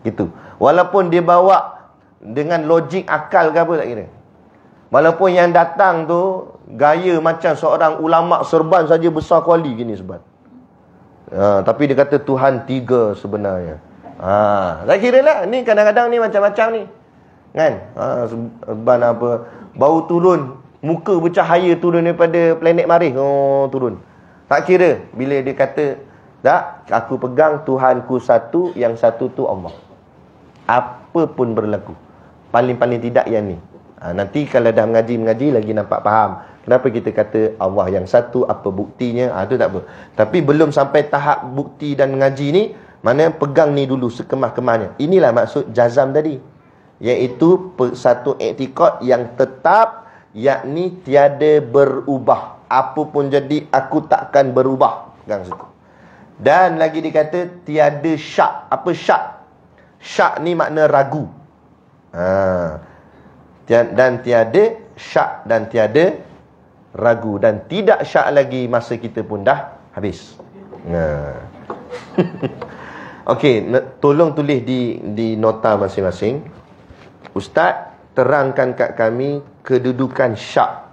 gitu. Walaupun dia bawa dengan logik akal ke apa tak kira. Walaupun yang datang tu gaya macam seorang ulama serban saja besar kuali gini sebab. Ha, tapi dia kata Tuhan tiga sebenarnya. Ha, saya kira lah. Ni kadang-kadang ni macam-macam ni. Kan? Ha, serban apa. Bau turun. Muka bercahaya turun daripada planet Marih. Oh, turun. Tak kira. Bila dia kata, tak, aku pegang Tuhan ku satu, yang satu tu Allah. Apapun berlaku. Paling-paling tidak yang ni. Ha, nanti kalau dah mengaji-mengaji lagi nampak faham. Kenapa kita kata Allah yang satu, apa buktinya, ha, itu tak apa. Tapi belum sampai tahap bukti dan mengaji ni, mana pegang ni dulu sekemah-kemahnya. Inilah maksud jazam tadi. Iaitu satu etikot yang tetap, yakni tiada berubah. Apa pun jadi, aku takkan berubah. Pegang suku. Dan lagi dikata, tiada syak. Apa syak? Syak ni makna ragu. Haa dan tiada syak dan tiada ragu dan tidak syak lagi masa kita pun dah habis. Nah. Okey, tolong tulis di di nota masing-masing. Ustaz terangkan kat kami kedudukan syak.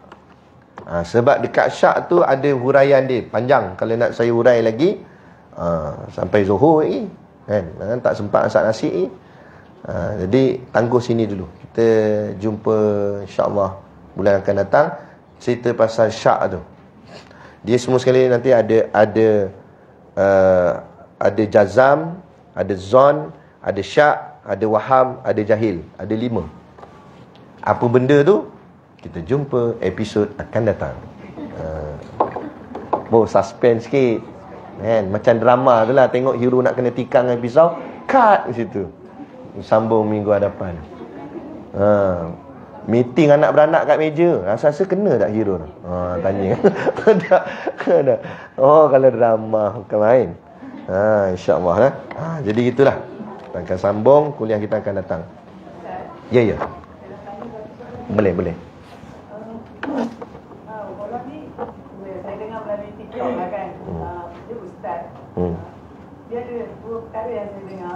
Ha, sebab dekat syak tu ada huraian dia panjang kalau nak saya hurai lagi ha, sampai zuhur lagi kan? kan tak sempat asap nasi lagi. Ha, jadi tangguh sini dulu. Kita jumpa insya-Allah bulan akan datang cerita pasal syak tu. Dia semua sekali nanti ada ada uh, ada jazam, ada zon, ada syak, ada waham, ada jahil. Ada lima. Apa benda tu? Kita jumpa episod akan datang. Uh, oh, suspense sikit. Man, macam drama tu lah. Tengok hero nak kena tikang dengan pisau. Cut situ sambung minggu hadapan. Ha. Meeting anak beranak kat meja. Rasa-rasa kena tak hero tu? Ha, tanya. tak, tak. Oh, kalau drama bukan main. Ha, insya-Allah lah. Ha, jadi gitulah. Kita akan sambung kuliah kita akan datang. Ya, ya. Boleh, boleh. Hmm. hmm. hmm. Dia ada dua perkara yang saya dengar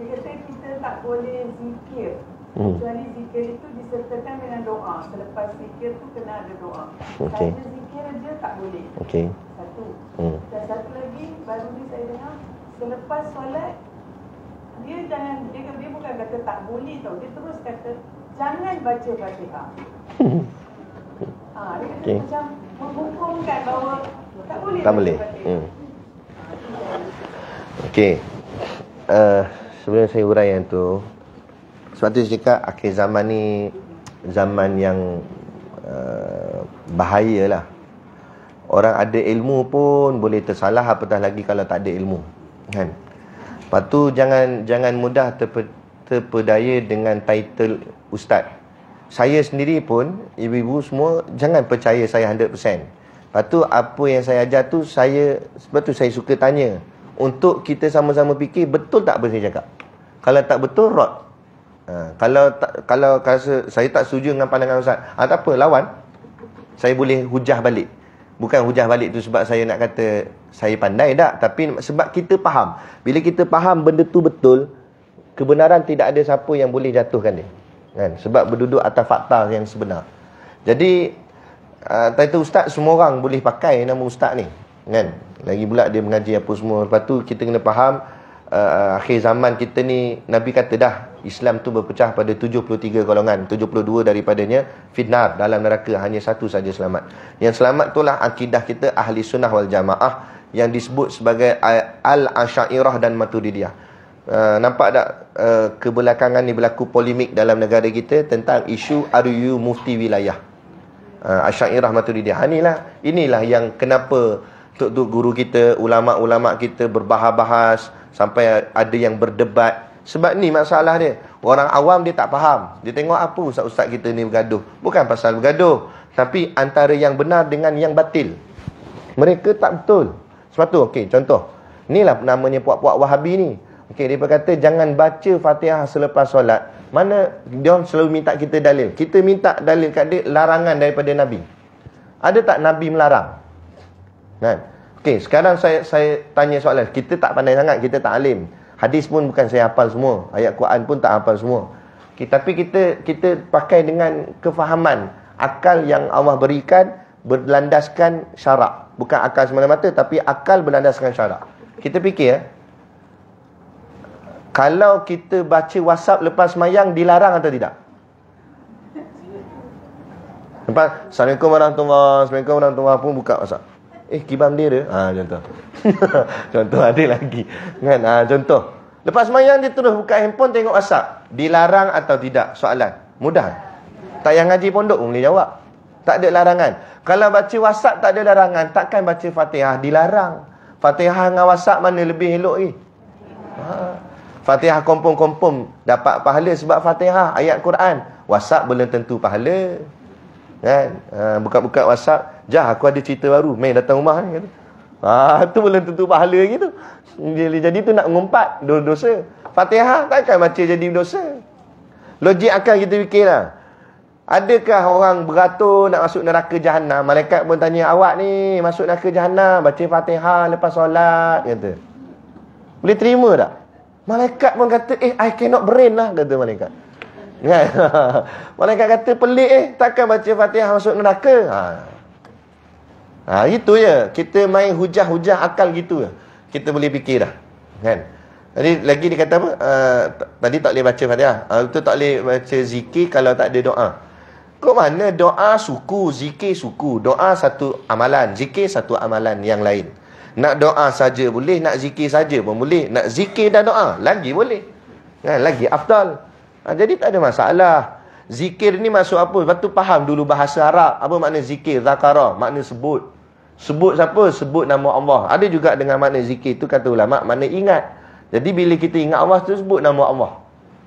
dia kata kita tak boleh zikir hmm. Kecuali hmm. zikir itu disertakan dengan doa Selepas zikir tu kena ada doa okay. Saya zikir dia tak boleh okay. Satu hmm. Dan satu lagi baru ni saya dengar Selepas solat Dia jangan dia, dia bukan kata tak boleh tau Dia terus kata Jangan baca baca ha. ha, Dia kata okay. macam Menghukumkan bahawa Tak boleh Tak boleh hmm. Okey. Uh, sebelum saya huraian tu sebab tu saya cakap akhir zaman ni zaman yang uh, bahaya lah orang ada ilmu pun boleh tersalah apatah lagi kalau tak ada ilmu kan lepas tu jangan jangan mudah terpe, terpedaya dengan title ustaz saya sendiri pun ibu-ibu semua jangan percaya saya 100% lepas tu apa yang saya ajar tu saya sebab tu saya suka tanya untuk kita sama-sama fikir betul tak apa saya cakap kalau tak betul rot ha, kalau tak, kalau rasa saya tak setuju dengan pandangan ustaz ha, tak apa lawan saya boleh hujah balik bukan hujah balik tu sebab saya nak kata saya pandai tak tapi sebab kita faham bila kita faham benda tu betul kebenaran tidak ada siapa yang boleh jatuhkan dia kan sebab berduduk atas fakta yang sebenar jadi uh, ha, title ustaz semua orang boleh pakai nama ustaz ni kan lagi pula dia mengaji apa semua lepas tu kita kena faham Uh, uh, akhir zaman kita ni Nabi kata dah Islam tu berpecah pada 73 golongan 72 daripadanya fitnah dalam neraka hanya satu saja selamat yang selamat itulah akidah kita ahli sunnah wal jamaah yang disebut sebagai al-asyairah dan maturidiyah Uh, nampak tak uh, kebelakangan ni berlaku polemik dalam negara kita tentang isu RU mufti wilayah uh, Asyairah Maturidiyah inilah ha, inilah yang kenapa tok guru kita, ulama-ulama kita berbahas-bahas sampai ada yang berdebat. Sebab ni masalah dia. Orang awam dia tak faham. Dia tengok apa ustaz-ustaz kita ni bergaduh. Bukan pasal bergaduh, tapi antara yang benar dengan yang batil. Mereka tak betul. Sebab tu okey, contoh. Inilah namanya puak-puak Wahabi ni. Okey, dia berkata jangan baca Fatihah selepas solat. Mana dia selalu minta kita dalil. Kita minta dalil kat dia larangan daripada Nabi. Ada tak Nabi melarang? Kan? Okey, sekarang saya saya tanya soalan. Kita tak pandai sangat, kita tak alim. Hadis pun bukan saya hafal semua. Ayat Quran pun tak hafal semua. Okay, tapi kita kita pakai dengan kefahaman akal yang Allah berikan berlandaskan syarak. Bukan akal semata-mata tapi akal berlandaskan syarak. Kita fikir eh? kalau kita baca WhatsApp lepas semayang dilarang atau tidak? Lepas, Assalamualaikum warahmatullahi wabarakatuh. Assalamualaikum warahmatullahi wabarakatuh buka WhatsApp. Eh kibam dia dia ha, ah, Contoh Contoh ada lagi Kan ha, Contoh Lepas semayang dia terus buka handphone tengok whatsapp Dilarang atau tidak Soalan Mudah Tak yang ngaji pondok pun boleh jawab Tak ada larangan Kalau baca whatsapp tak ada larangan Takkan baca fatihah Dilarang Fatihah dengan whatsapp mana lebih elok ni eh? ha. Fatihah kompong-kompong Dapat pahala sebab fatihah Ayat Quran Whatsapp belum tentu pahala kan ha, buka-buka WhatsApp jah aku ada cerita baru main datang rumah ni kata ah tu belum tentu pahala lagi tu jadi, jadi tu nak ngumpat dosa Fatihah takkan baca jadi dosa logik akan kita fikirlah adakah orang beratur nak masuk neraka jahanam malaikat pun tanya awak ni masuk neraka jahanam baca Fatihah lepas solat kata boleh terima tak malaikat pun kata eh i cannot brain lah kata malaikat Kan? Malaikat kata pelik eh. Takkan baca fatihah masuk neraka. Ha. ha itu je. Kita main hujah-hujah akal gitu je. Kita boleh fikir dah. Kan? Jadi lagi dia kata apa? Uh, tadi tak boleh baca fatihah. Uh, ha, itu tak boleh baca zikir kalau tak ada doa. Kau mana doa suku, zikir suku. Doa satu amalan. Zikir satu amalan yang lain. Nak doa saja boleh. Nak zikir saja pun boleh. Nak zikir dan doa. Lagi boleh. Kan? Lagi afdal. Ha, jadi tak ada masalah. Zikir ni masuk apa? Lepas tu faham dulu bahasa Arab. Apa makna zikir? Zakara. Makna sebut. Sebut siapa? Sebut nama Allah. Ada juga dengan makna zikir tu kata ulama. Makna ingat. Jadi bila kita ingat Allah tu sebut nama Allah.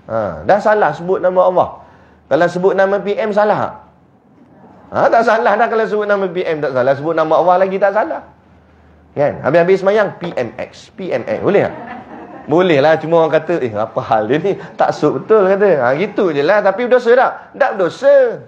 Ha, dah salah sebut nama Allah. Kalau sebut nama PM salah tak? Ha, tak salah dah kalau sebut nama PM tak salah. Sebut nama Allah lagi tak salah. Kan? Habis-habis semayang PMX. PMX. Boleh tak? Boleh lah cuma orang kata Eh apa hal dia ni Tak sub betul kata Ha gitu je lah Tapi berdosa tak? Tak berdosa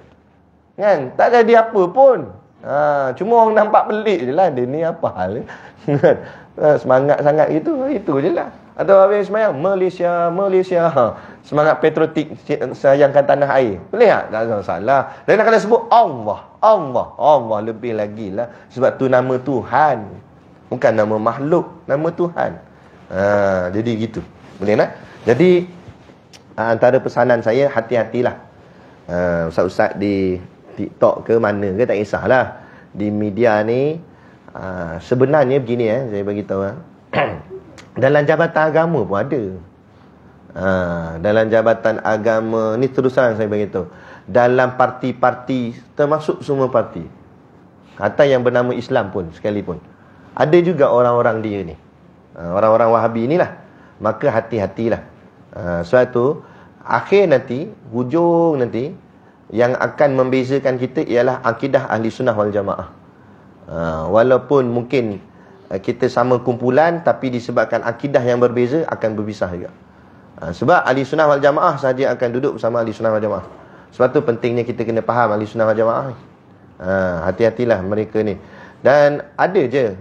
Kan Tak jadi apa pun Ha cuma orang nampak pelik je lah Dia ni apa hal dia kan? ha, Semangat sangat gitu Itu je lah Atau habis semayang Malaysia Malaysia ha. Semangat patriotik Sayangkan tanah air Boleh tak? Tak ada salah Dan kena sebut Allah Allah Allah lebih lagi lah Sebab tu nama Tuhan Bukan nama makhluk Nama Tuhan Ha, jadi gitu. Boleh tak? Jadi ha, antara pesanan saya hati-hatilah. Ha, usah ustaz di TikTok ke mana ke tak kisahlah. Di media ni ha, sebenarnya begini eh saya bagi tahu lah. dalam jabatan agama pun ada. Ha, dalam jabatan agama ni terang saya bagi tahu. Dalam parti-parti termasuk semua parti. Kata yang bernama Islam pun sekalipun. Ada juga orang-orang dia ni. Ha, orang-orang wahabi inilah Maka hati-hatilah ha, Suatu Akhir nanti Hujung nanti Yang akan membezakan kita Ialah akidah ahli sunnah wal jamaah ha, Walaupun mungkin eh, Kita sama kumpulan Tapi disebabkan akidah yang berbeza Akan berpisah juga Sebab ahli sunnah wal jamaah Sahaja akan duduk bersama ahli sunnah wal jamaah Sebab tu pentingnya kita kena faham Ahli sunnah wal jamaah Hati-hatilah mereka ni Dan ada je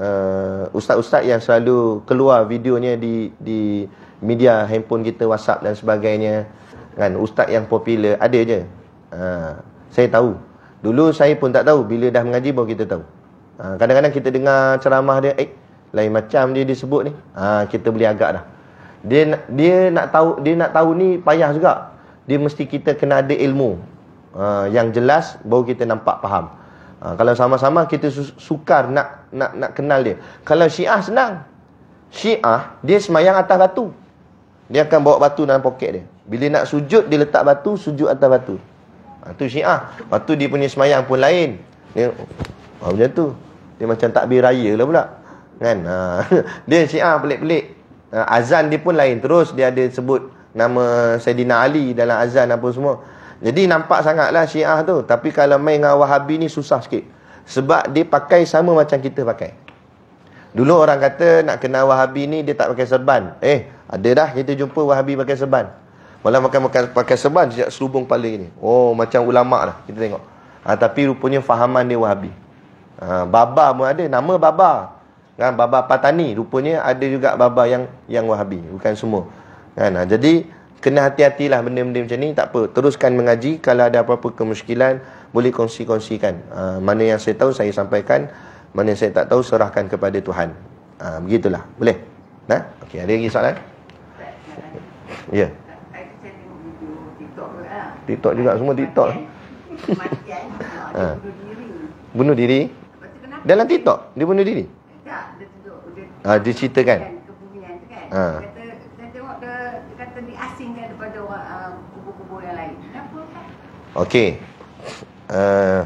uh, ustaz-ustaz yang selalu keluar videonya di di media handphone kita WhatsApp dan sebagainya kan ustaz yang popular ada je. Uh, saya tahu. Dulu saya pun tak tahu bila dah mengaji baru kita tahu. Uh, kadang-kadang kita dengar ceramah dia eh lain macam dia disebut ni. Ha, kita boleh agak dah. Dia dia nak tahu dia nak tahu ni payah juga. Dia mesti kita kena ada ilmu. Uh, yang jelas baru kita nampak faham. Uh, kalau sama-sama kita su- sukar nak nak nak kenal dia. Kalau Syiah senang. Syiah dia semayang atas batu. Dia akan bawa batu dalam poket dia. Bila nak sujud dia letak batu sujud atas batu. Ha, tu Syiah. Batu dia punya semayang pun lain. Dia ha, macam tu. Dia macam takbir raya lah pula. Kan? Ha, dia Syiah pelik-pelik. Ha, azan dia pun lain. Terus dia ada sebut nama Saidina Ali dalam azan apa semua. Jadi nampak sangatlah Syiah tu. Tapi kalau main dengan Wahabi ni susah sikit. Sebab dia pakai sama macam kita pakai. Dulu orang kata nak kenal Wahabi ni dia tak pakai serban. Eh, ada dah kita jumpa Wahabi pakai serban. Malah makan makan pakai serban sejak selubung kepala ini. Oh, macam ulama lah kita tengok. Ha, tapi rupanya fahaman dia Wahabi. Ha, baba pun ada, nama Baba. Kan, Baba Patani. Rupanya ada juga Baba yang yang Wahabi. Bukan semua. Kan, ah, jadi, kena hati-hatilah benda-benda macam ni. Tak apa, teruskan mengaji. Kalau ada apa-apa kemuskilan, boleh kongsi-kongsikan. Uh, mana yang saya tahu saya sampaikan, mana yang saya tak tahu serahkan kepada Tuhan. Uh, begitulah. Boleh? Nah, ha? okey, ada lagi soalan? Ya. Yeah. TikTok juga semua TikTok. ha. Bunuh diri. Dalam TikTok dia bunuh diri. Tak, dia tunjuk dia. Ah, Ha. daripada orang uh, yang lain. Kenapa? Okey. Eh,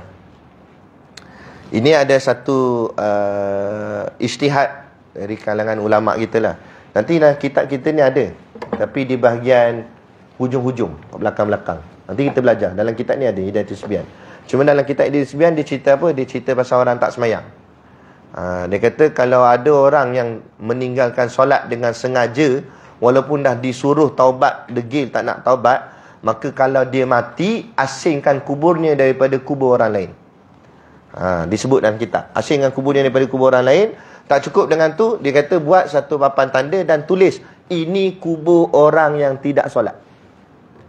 ini ada satu uh, ijtihad dari kalangan ulama kita lah. Nanti lah kitab kita ni ada tapi di bahagian hujung-hujung, belakang-belakang. Nanti kita belajar. Dalam kitab ni ada Hidayatul Sibyan. Cuma dalam kitab Hidayatul Sibyan dia cerita apa? Dia cerita pasal orang tak semayang. Uh, dia kata kalau ada orang yang meninggalkan solat dengan sengaja walaupun dah disuruh taubat degil tak nak taubat maka kalau dia mati asingkan kuburnya daripada kubur orang lain ha, disebut dalam kitab asingkan kuburnya daripada kubur orang lain tak cukup dengan tu dia kata buat satu papan tanda dan tulis ini kubur orang yang tidak solat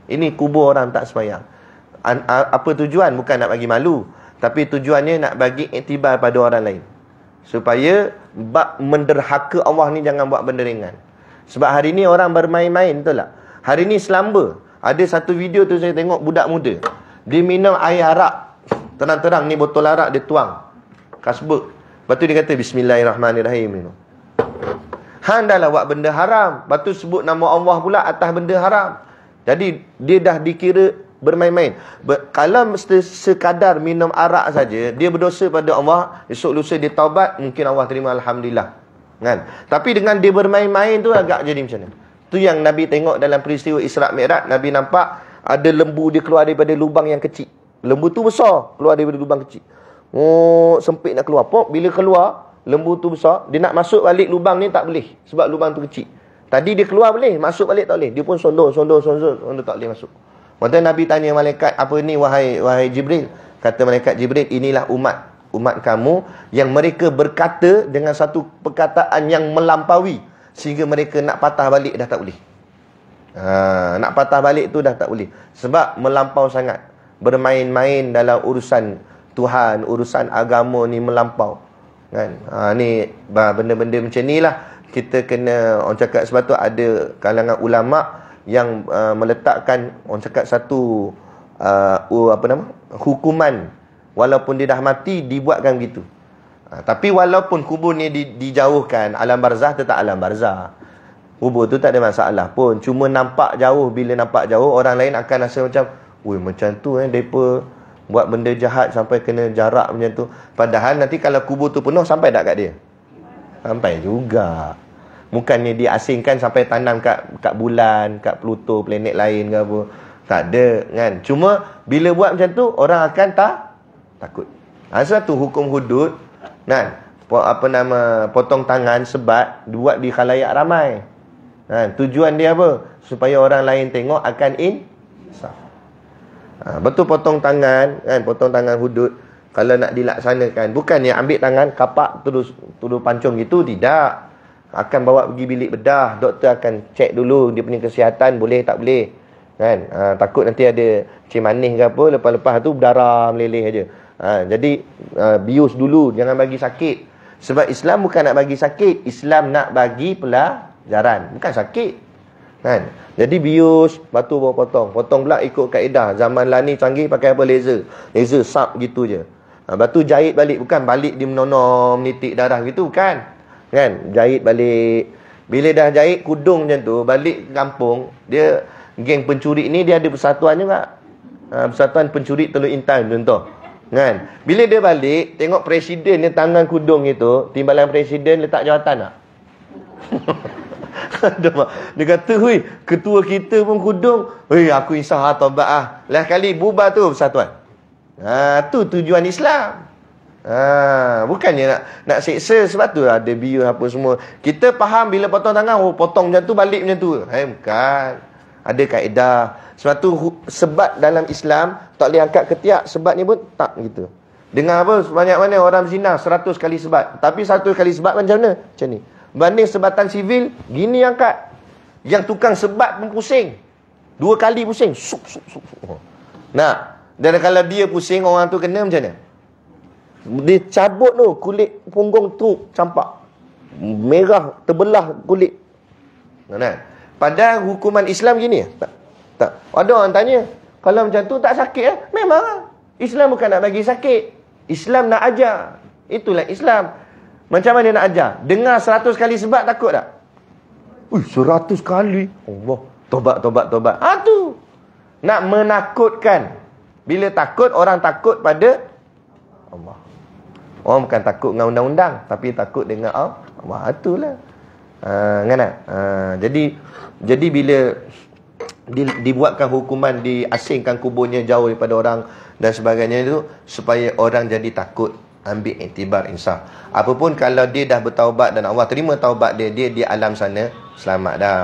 ini kubur orang tak semayang apa tujuan bukan nak bagi malu tapi tujuannya nak bagi iktibar pada orang lain supaya bab menderhaka Allah ni jangan buat benda ringan sebab hari ni orang bermain-main betul tak hari ni selamba ada satu video tu saya tengok budak muda. Dia minum air arak. Terang-terang ni botol arak dia tuang. Kasbuk. Lepas tu dia kata bismillahirrahmanirrahim. Han dah lah buat benda haram. Lepas tu sebut nama Allah pula atas benda haram. Jadi dia dah dikira bermain-main. Kalau mesti sekadar minum arak saja, dia berdosa pada Allah, esok lusa dia taubat, mungkin Allah terima alhamdulillah. Kan? Tapi dengan dia bermain-main tu agak jadi macam mana? Tu yang Nabi tengok dalam peristiwa Isra' Mi'raj. Nabi nampak ada lembu dia keluar daripada lubang yang kecil. Lembu tu besar keluar daripada lubang kecil. Oh, sempit nak keluar. Pok, bila keluar, lembu tu besar. Dia nak masuk balik lubang ni tak boleh. Sebab lubang tu kecil. Tadi dia keluar boleh. Masuk balik tak boleh. Dia pun sondor, sondor, sondor. Sondor tak boleh masuk. Maka Nabi tanya malaikat, apa ni wahai wahai Jibril? Kata malaikat Jibril, inilah umat. Umat kamu yang mereka berkata dengan satu perkataan yang Melampaui sehingga mereka nak patah balik dah tak boleh. Ha, nak patah balik tu dah tak boleh. Sebab melampau sangat. Bermain-main dalam urusan Tuhan, urusan agama ni melampau. Kan? Ha, ni benda-benda macam ni lah. Kita kena, orang cakap sebab tu ada kalangan ulama' yang uh, meletakkan orang cakap satu uh, apa nama hukuman walaupun dia dah mati dibuatkan begitu Ha, tapi walaupun kubur ni di, dijauhkan, alam barzah tetap alam barzah. Kubur tu tak ada masalah pun. Cuma nampak jauh, bila nampak jauh, orang lain akan rasa macam, Wih, macam tu eh, mereka buat benda jahat sampai kena jarak macam tu. Padahal nanti kalau kubur tu penuh, sampai tak kat dia? Sampai juga. Bukannya diasingkan sampai tanam kat, kat bulan, kat Pluto, planet lain ke apa. Tak ada kan. Cuma bila buat macam tu, orang akan tak takut. Asal ha, tu hukum hudud, kan apa nama potong tangan sebat buat di khalayak ramai kan tujuan dia apa supaya orang lain tengok akan insaf ha, betul potong tangan kan potong tangan hudud kalau nak dilaksanakan bukan yang ambil tangan kapak terus tuduh pancung itu tidak akan bawa pergi bilik bedah doktor akan cek dulu dia punya kesihatan boleh tak boleh kan ha, takut nanti ada cik manis ke apa lepas-lepas tu berdarah meleleh aja Ha, jadi uh, bius dulu jangan bagi sakit. Sebab Islam bukan nak bagi sakit, Islam nak bagi pelajaran, bukan sakit. Kan? Jadi bius, batu bawa potong. Potong pula ikut kaedah. Zaman lah ni canggih pakai apa laser. Laser sap gitu je. Ha, batu jahit balik bukan balik di menonom, nitik darah gitu kan. Kan? Jahit balik. Bila dah jahit kudung macam tu, balik ke kampung, dia geng pencuri ni dia ada persatuan juga. Ha, persatuan pencuri Teluk Intan contoh. Kan? Bila dia balik, tengok presiden dia tangan kudung itu, timbalan presiden letak jawatan tak? dia kata, hui, ketua kita pun kudung. Hui, aku insah lah, tobat lah. Lepas kali bubar tu persatuan. Ha, tu tujuan Islam. Ha, bukannya nak nak seksa sebab tu ada bio apa semua. Kita faham bila potong tangan, oh potong macam tu, balik macam tu. Hei, eh, bukan ada kaedah. Sebab tu sebat dalam Islam tak boleh angkat ketiak sebat ni pun tak gitu. dengan apa sebanyak mana orang zina seratus kali sebat. Tapi satu kali sebat macam mana? Macam ni. Banding sebatan sivil gini angkat. Yang tukang sebat pun pusing. Dua kali pusing. Suk suk suk. suk. Oh. Nah, dan kalau dia pusing orang tu kena macam mana? Dia cabut tu kulit punggung tu campak. Merah terbelah kulit. Nah, nah. Padahal hukuman Islam gini ya? Tak. Tak. Ada orang tanya, kalau macam tu tak sakit eh? Memang lah. Islam bukan nak bagi sakit. Islam nak ajar. Itulah Islam. Macam mana dia nak ajar? Dengar seratus kali sebab takut tak? Ui, seratus kali. Allah. Tobat, tobat, tobat. Ha tu. Nak menakutkan. Bila takut, orang takut pada Allah. Orang bukan takut dengan undang-undang. Tapi takut dengan Allah. Allah. Ha, Itulah. Ah, kan uh, jadi jadi bila di, dibuatkan hukuman diasingkan kuburnya jauh daripada orang dan sebagainya itu supaya orang jadi takut ambil intibar insaf. Apapun kalau dia dah bertaubat dan Allah terima taubat dia, dia di alam sana selamat dah.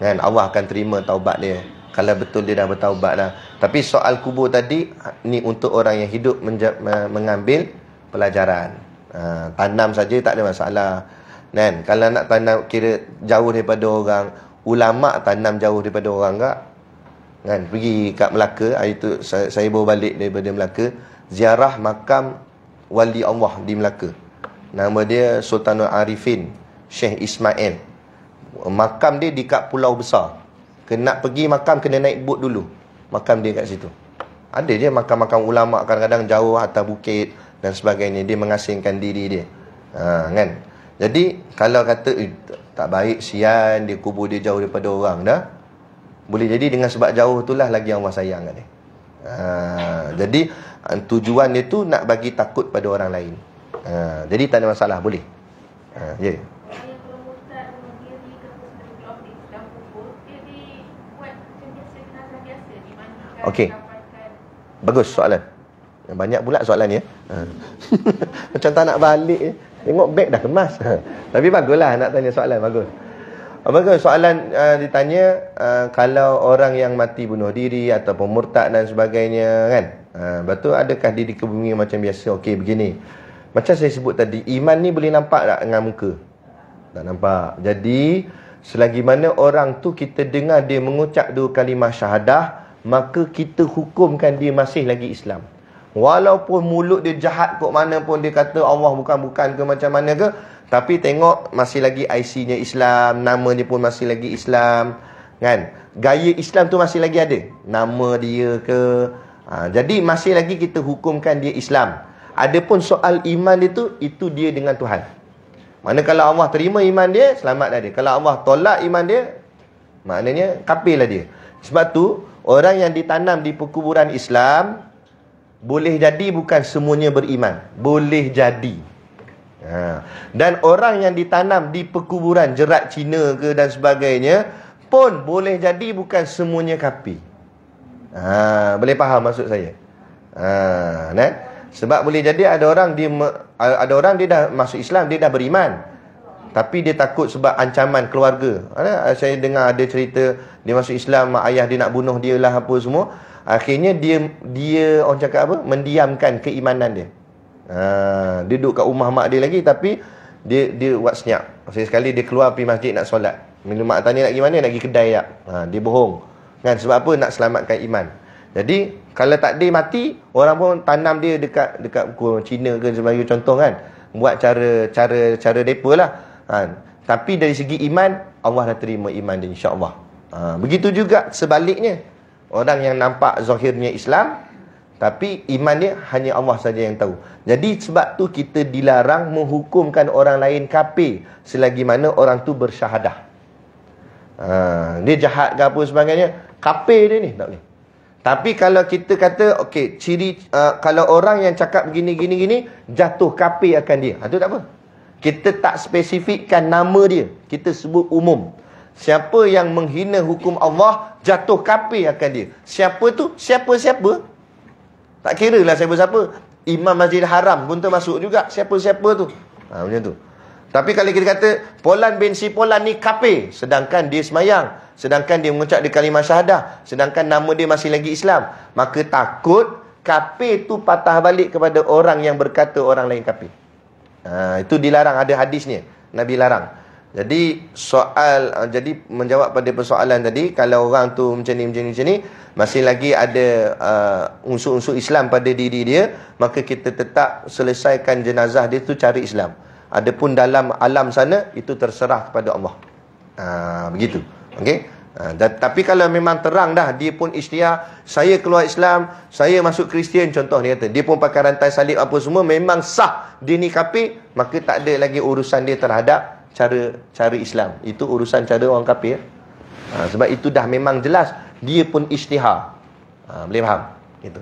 Kan Allah akan terima taubat dia. Kalau betul dia dah bertaubat dah. Tapi soal kubur tadi ni untuk orang yang hidup mengambil pelajaran. Uh, tanam saja tak ada masalah kan kalau nak tanam kira jauh daripada orang ulama tanam jauh daripada orang tak, kan pergi kat Melaka hari ah, tu saya, saya baru balik daripada Melaka ziarah makam wali Allah di Melaka nama dia Sultanul Arifin Sheikh Ismail makam dia di kat pulau besar kena pergi makam kena naik bot dulu makam dia kat situ ada je makam-makam ulama kadang-kadang jauh atas bukit dan sebagainya dia mengasingkan diri dia ha, kan jadi kalau kata eh, tak baik sian dia kubur dia jauh daripada orang dah. Boleh jadi dengan sebab jauh itulah lagi yang Allah sayang kan ni. Ha, jadi eh, tujuan dia tu nak bagi takut pada orang lain. Ha, jadi tak ada masalah boleh. Ha, ya. Yeah. Okey. Bagus soalan. Banyak pula soalan ya. Ha. Macam tak nak balik Ya. Tengok beg dah kemas. Tapi baguslah nak tanya soalan bagus. Ah, bagus soalan uh, ditanya uh, kalau orang yang mati bunuh diri atau murtad dan sebagainya kan. Uh, betul adakah di dikebumikan macam biasa? Okey begini. Macam saya sebut tadi iman ni boleh nampak tak dengan muka? Tak nampak. Jadi selagi mana orang tu kita dengar dia mengucap dua kalimah syahadah, maka kita hukumkan dia masih lagi Islam. Walaupun mulut dia jahat kot mana pun dia kata Allah bukan-bukan ke macam mana ke. Tapi tengok masih lagi IC-nya Islam. Nama dia pun masih lagi Islam. Kan? Gaya Islam tu masih lagi ada. Nama dia ke. Ha, jadi masih lagi kita hukumkan dia Islam. Adapun soal iman dia tu, itu dia dengan Tuhan. Mana kalau Allah terima iman dia, selamat selamatlah dia. Kalau Allah tolak iman dia, maknanya kapil lah dia. Sebab tu, orang yang ditanam di perkuburan Islam, boleh jadi bukan semuanya beriman Boleh jadi ha. Dan orang yang ditanam di perkuburan Jerat Cina ke dan sebagainya Pun boleh jadi bukan semuanya kapi ha. Boleh faham maksud saya ha. nah. Sebab boleh jadi ada orang dia Ada orang dia dah masuk Islam Dia dah beriman tapi dia takut sebab ancaman keluarga. Ha, saya dengar ada cerita dia masuk Islam, mak ayah dia nak bunuh dia lah apa semua. Akhirnya dia dia orang cakap apa? Mendiamkan keimanan dia. Ha, dia duduk kat rumah mak dia lagi tapi dia dia buat senyap. Sekali sekali dia keluar pergi masjid nak solat. Minum mak tanya nak pergi mana? Nak pergi kedai tak? Ha, dia bohong. Kan sebab apa? Nak selamatkan iman. Jadi kalau tak dia mati, orang pun tanam dia dekat dekat kuil Cina ke sebagai contoh kan. Buat cara cara cara depa lah. Ha. Tapi dari segi iman, Allah dah terima iman dia insya-Allah. Ha, begitu juga sebaliknya. Orang yang nampak zahirnya Islam tapi iman dia hanya Allah saja yang tahu. Jadi sebab tu kita dilarang menghukumkan orang lain kafir selagi mana orang tu bersyahadah. Ha, dia jahat ke apa sebagainya, kafir dia ni tak boleh. Tapi kalau kita kata okay ciri uh, kalau orang yang cakap gini gini gini jatuh kafir akan dia. Ha tak apa. Kita tak spesifikkan nama dia. Kita sebut umum. Siapa yang menghina hukum Allah Jatuh kapir akan dia Siapa tu? Siapa-siapa? Tak kira lah siapa-siapa Imam Masjid Haram pun termasuk juga Siapa-siapa tu? Ha, macam tu Tapi kalau kita kata Polan bin si Polan ni kapir Sedangkan dia semayang Sedangkan dia mengucap di kalimah syahadah Sedangkan nama dia masih lagi Islam Maka takut Kapir tu patah balik kepada orang yang berkata orang lain kapir ha, Itu dilarang ada hadisnya Nabi larang jadi soal ah, jadi menjawab pada persoalan tadi kalau orang tu macam ni macam ni macam ni masih lagi ada uh, unsur-unsur Islam pada diri dia maka kita tetap selesaikan jenazah dia tu cari Islam. Adapun dalam alam sana itu terserah kepada Allah. Uh, begitu. Okey. Uh, tapi kalau memang terang dah dia pun ikhtiar saya keluar Islam, saya masuk Kristian contoh ni kata dia pun pakai rantai salib apa semua memang sah dia ni kafir maka tak ada lagi urusan dia terhadap cara cara Islam. Itu urusan cara orang kafir. Ha, sebab itu dah memang jelas dia pun ijtihad. Ha, boleh faham? Gitu.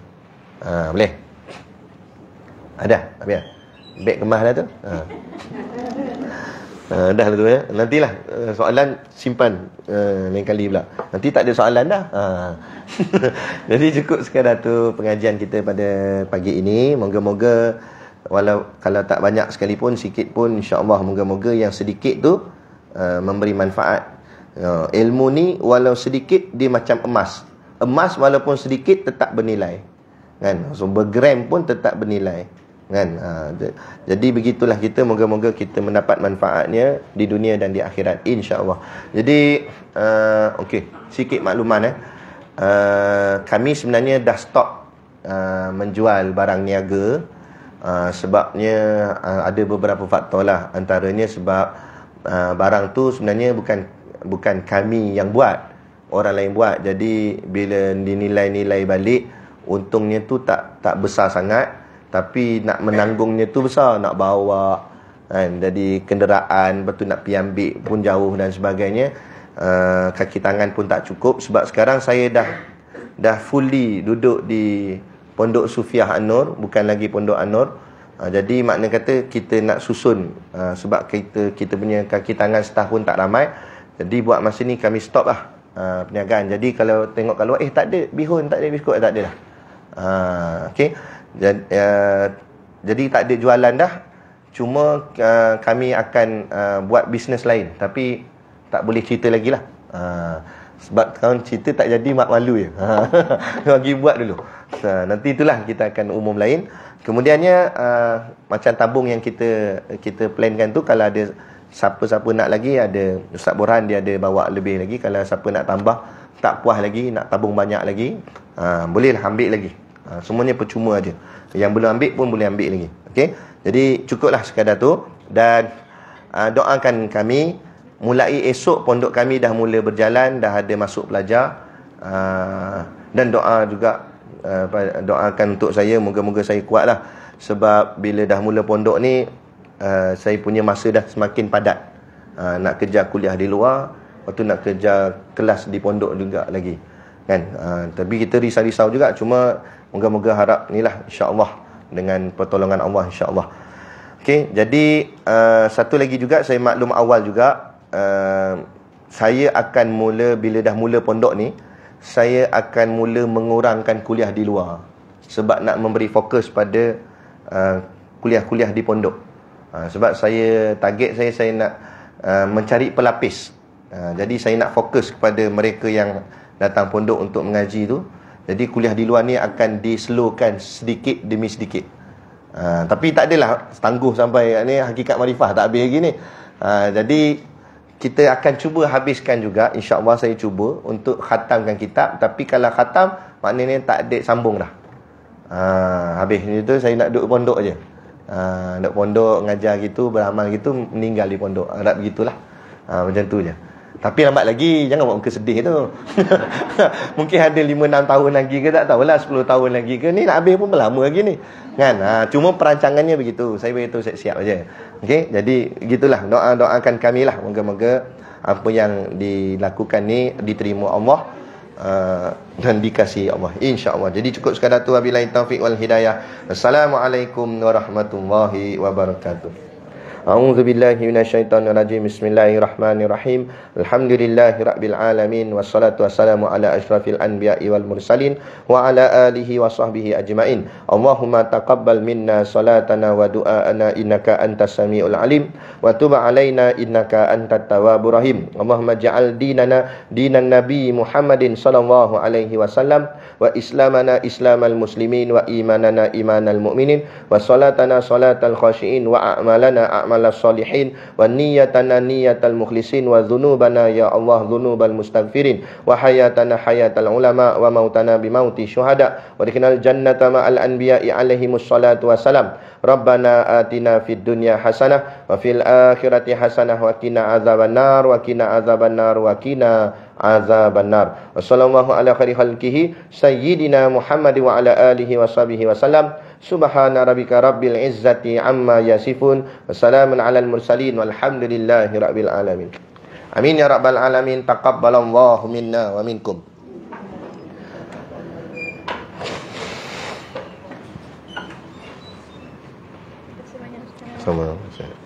Ha, boleh. Ada, apa ya? Beg kemah dah tu. Ha. Uh, dah lah tu ya. Nantilah uh, soalan simpan uh, lain kali pula. Nanti tak ada soalan dah. Uh. Jadi cukup sekadar tu pengajian kita pada pagi ini. Moga-moga walau kalau tak banyak sekalipun sikit pun insyaallah moga-moga yang sedikit tu uh, memberi manfaat uh, ilmu ni walau sedikit dia macam emas emas walaupun sedikit tetap bernilai kan so bergram pun tetap bernilai kan uh, jadi begitulah kita moga-moga kita mendapat manfaatnya di dunia dan di akhirat insyaallah jadi uh, okey sikit makluman eh uh, kami sebenarnya dah stop uh, menjual barang niaga Ah, sebabnya uh, ada beberapa faktor lah antaranya sebab uh, barang tu sebenarnya bukan bukan kami yang buat orang lain buat jadi bila dinilai-nilai balik untungnya tu tak tak besar sangat tapi nak menanggungnya tu besar nak bawa kan jadi kenderaan betul nak pi ambil pun jauh dan sebagainya uh, kaki tangan pun tak cukup sebab sekarang saya dah dah fully duduk di Pondok Sufiah An-Nur bukan lagi Pondok An-Nur. Ha, jadi makna kata kita nak susun ha, sebab kita kita punya kaki tangan setahun tak ramai. Jadi buat masa ni kami stop lah ha, perniagaan. Jadi kalau tengok kalau eh tak ada bihun, tak ada biskut, tak ada lah. Ha, okay. Jadi, uh, ya, jadi tak ada jualan dah. Cuma uh, kami akan uh, buat bisnes lain. Tapi tak boleh cerita lagi lah. Uh, sebab kawan cerita tak jadi mak malu je. Ha. Bagi buat dulu. So, ha, nanti itulah kita akan umum lain. Kemudiannya uh, macam tabung yang kita kita plankan tu kalau ada siapa-siapa nak lagi ada Ustaz Boran dia ada bawa lebih lagi kalau siapa nak tambah tak puas lagi nak tabung banyak lagi uh, boleh lah ambil lagi. Uh, semuanya percuma aja. Yang belum ambil pun boleh ambil lagi. Okey. Jadi cukuplah sekadar tu dan uh, doakan kami mulai esok pondok kami dah mula berjalan dah ada masuk pelajar ah, dan doa juga ah, doakan untuk saya moga-moga saya kuatlah sebab bila dah mula pondok ni ah, saya punya masa dah semakin padat nak kerja kuliah di luar waktu nak kerja kelas di pondok juga lagi kan tapi kita risau-risau juga cuma moga-moga harap ni lah insyaallah dengan pertolongan Allah insyaallah okay jadi uh, satu lagi juga saya maklum awal juga uh, saya akan mula bila dah mula pondok ni saya akan mula mengurangkan kuliah di luar sebab nak memberi fokus pada uh, kuliah-kuliah di pondok uh, sebab saya target saya saya nak uh, mencari pelapis uh, jadi saya nak fokus kepada mereka yang datang pondok untuk mengaji tu jadi kuliah di luar ni akan diselokan sedikit demi sedikit uh, tapi tak adalah tangguh sampai ni hakikat marifah tak habis lagi ni uh, jadi kita akan cuba habiskan juga insyaallah saya cuba untuk khatamkan kitab tapi kalau khatam maknanya tak ada sambung dah ha, habis ni tu saya nak duduk pondok je ha, duduk pondok ngajar gitu beramal gitu meninggal di pondok harap begitulah ha, macam tu je tapi lambat lagi Jangan buat muka sedih tu Mungkin ada 5-6 tahun lagi ke Tak tahulah 10 tahun lagi ke Ni nak habis pun berlama lagi ni Kan ha, Cuma perancangannya begitu Saya beritahu siap-siap je Okay Jadi gitulah Doa-doakan kami lah Moga-moga Apa yang dilakukan ni Diterima Allah Uh, dan dikasih Allah Insya Allah. jadi cukup sekadar tu wabillahi taufiq wal hidayah assalamualaikum warahmatullahi wabarakatuh A'udzubillahi minasyaitonirrajim. Bismillahirrahmanirrahim. Alhamdulillahirabbil alamin wassalatu wassalamu ala asyrafil anbiya'i wal mursalin wa ala alihi washabbihi ajmain. Allahumma taqabbal minna salatana wa du'ana innaka antas samiul alim wa tub 'alaina innaka antat tawwabur rahim. Allahumma ja'al dinana dinan nabi Muhammadin sallallahu alaihi wasallam wa islamana islamal muslimin wa imanana imanal mu'minin wa salatana salatal khashiin wa a'malana a'malas salihin wa niyatana niyatal mukhlisin wa dhunubana ya Allah dhunubal mustaghfirin wa hayatana hayatal ulama wa mautana bi mauti syuhada wa dikinal jannata ma'al anbiya'i alaihi musallatu wasalam Rabbana atina fid dunya hasanah wa fil akhirati hasanah wa qina azabannar wa qina azabannar wa qina azaban nar. Wassallallahu ala khairi khalqihi sayyidina Muhammad wa ala alihi washabihi wasallam. Subhana rabbika rabbil izzati amma yasifun. Wassalamun ala al mursalin walhamdulillahi rabbil alamin. Amin ya rabbal alamin. Taqabbalallahu minna wa minkum. Sama-sama.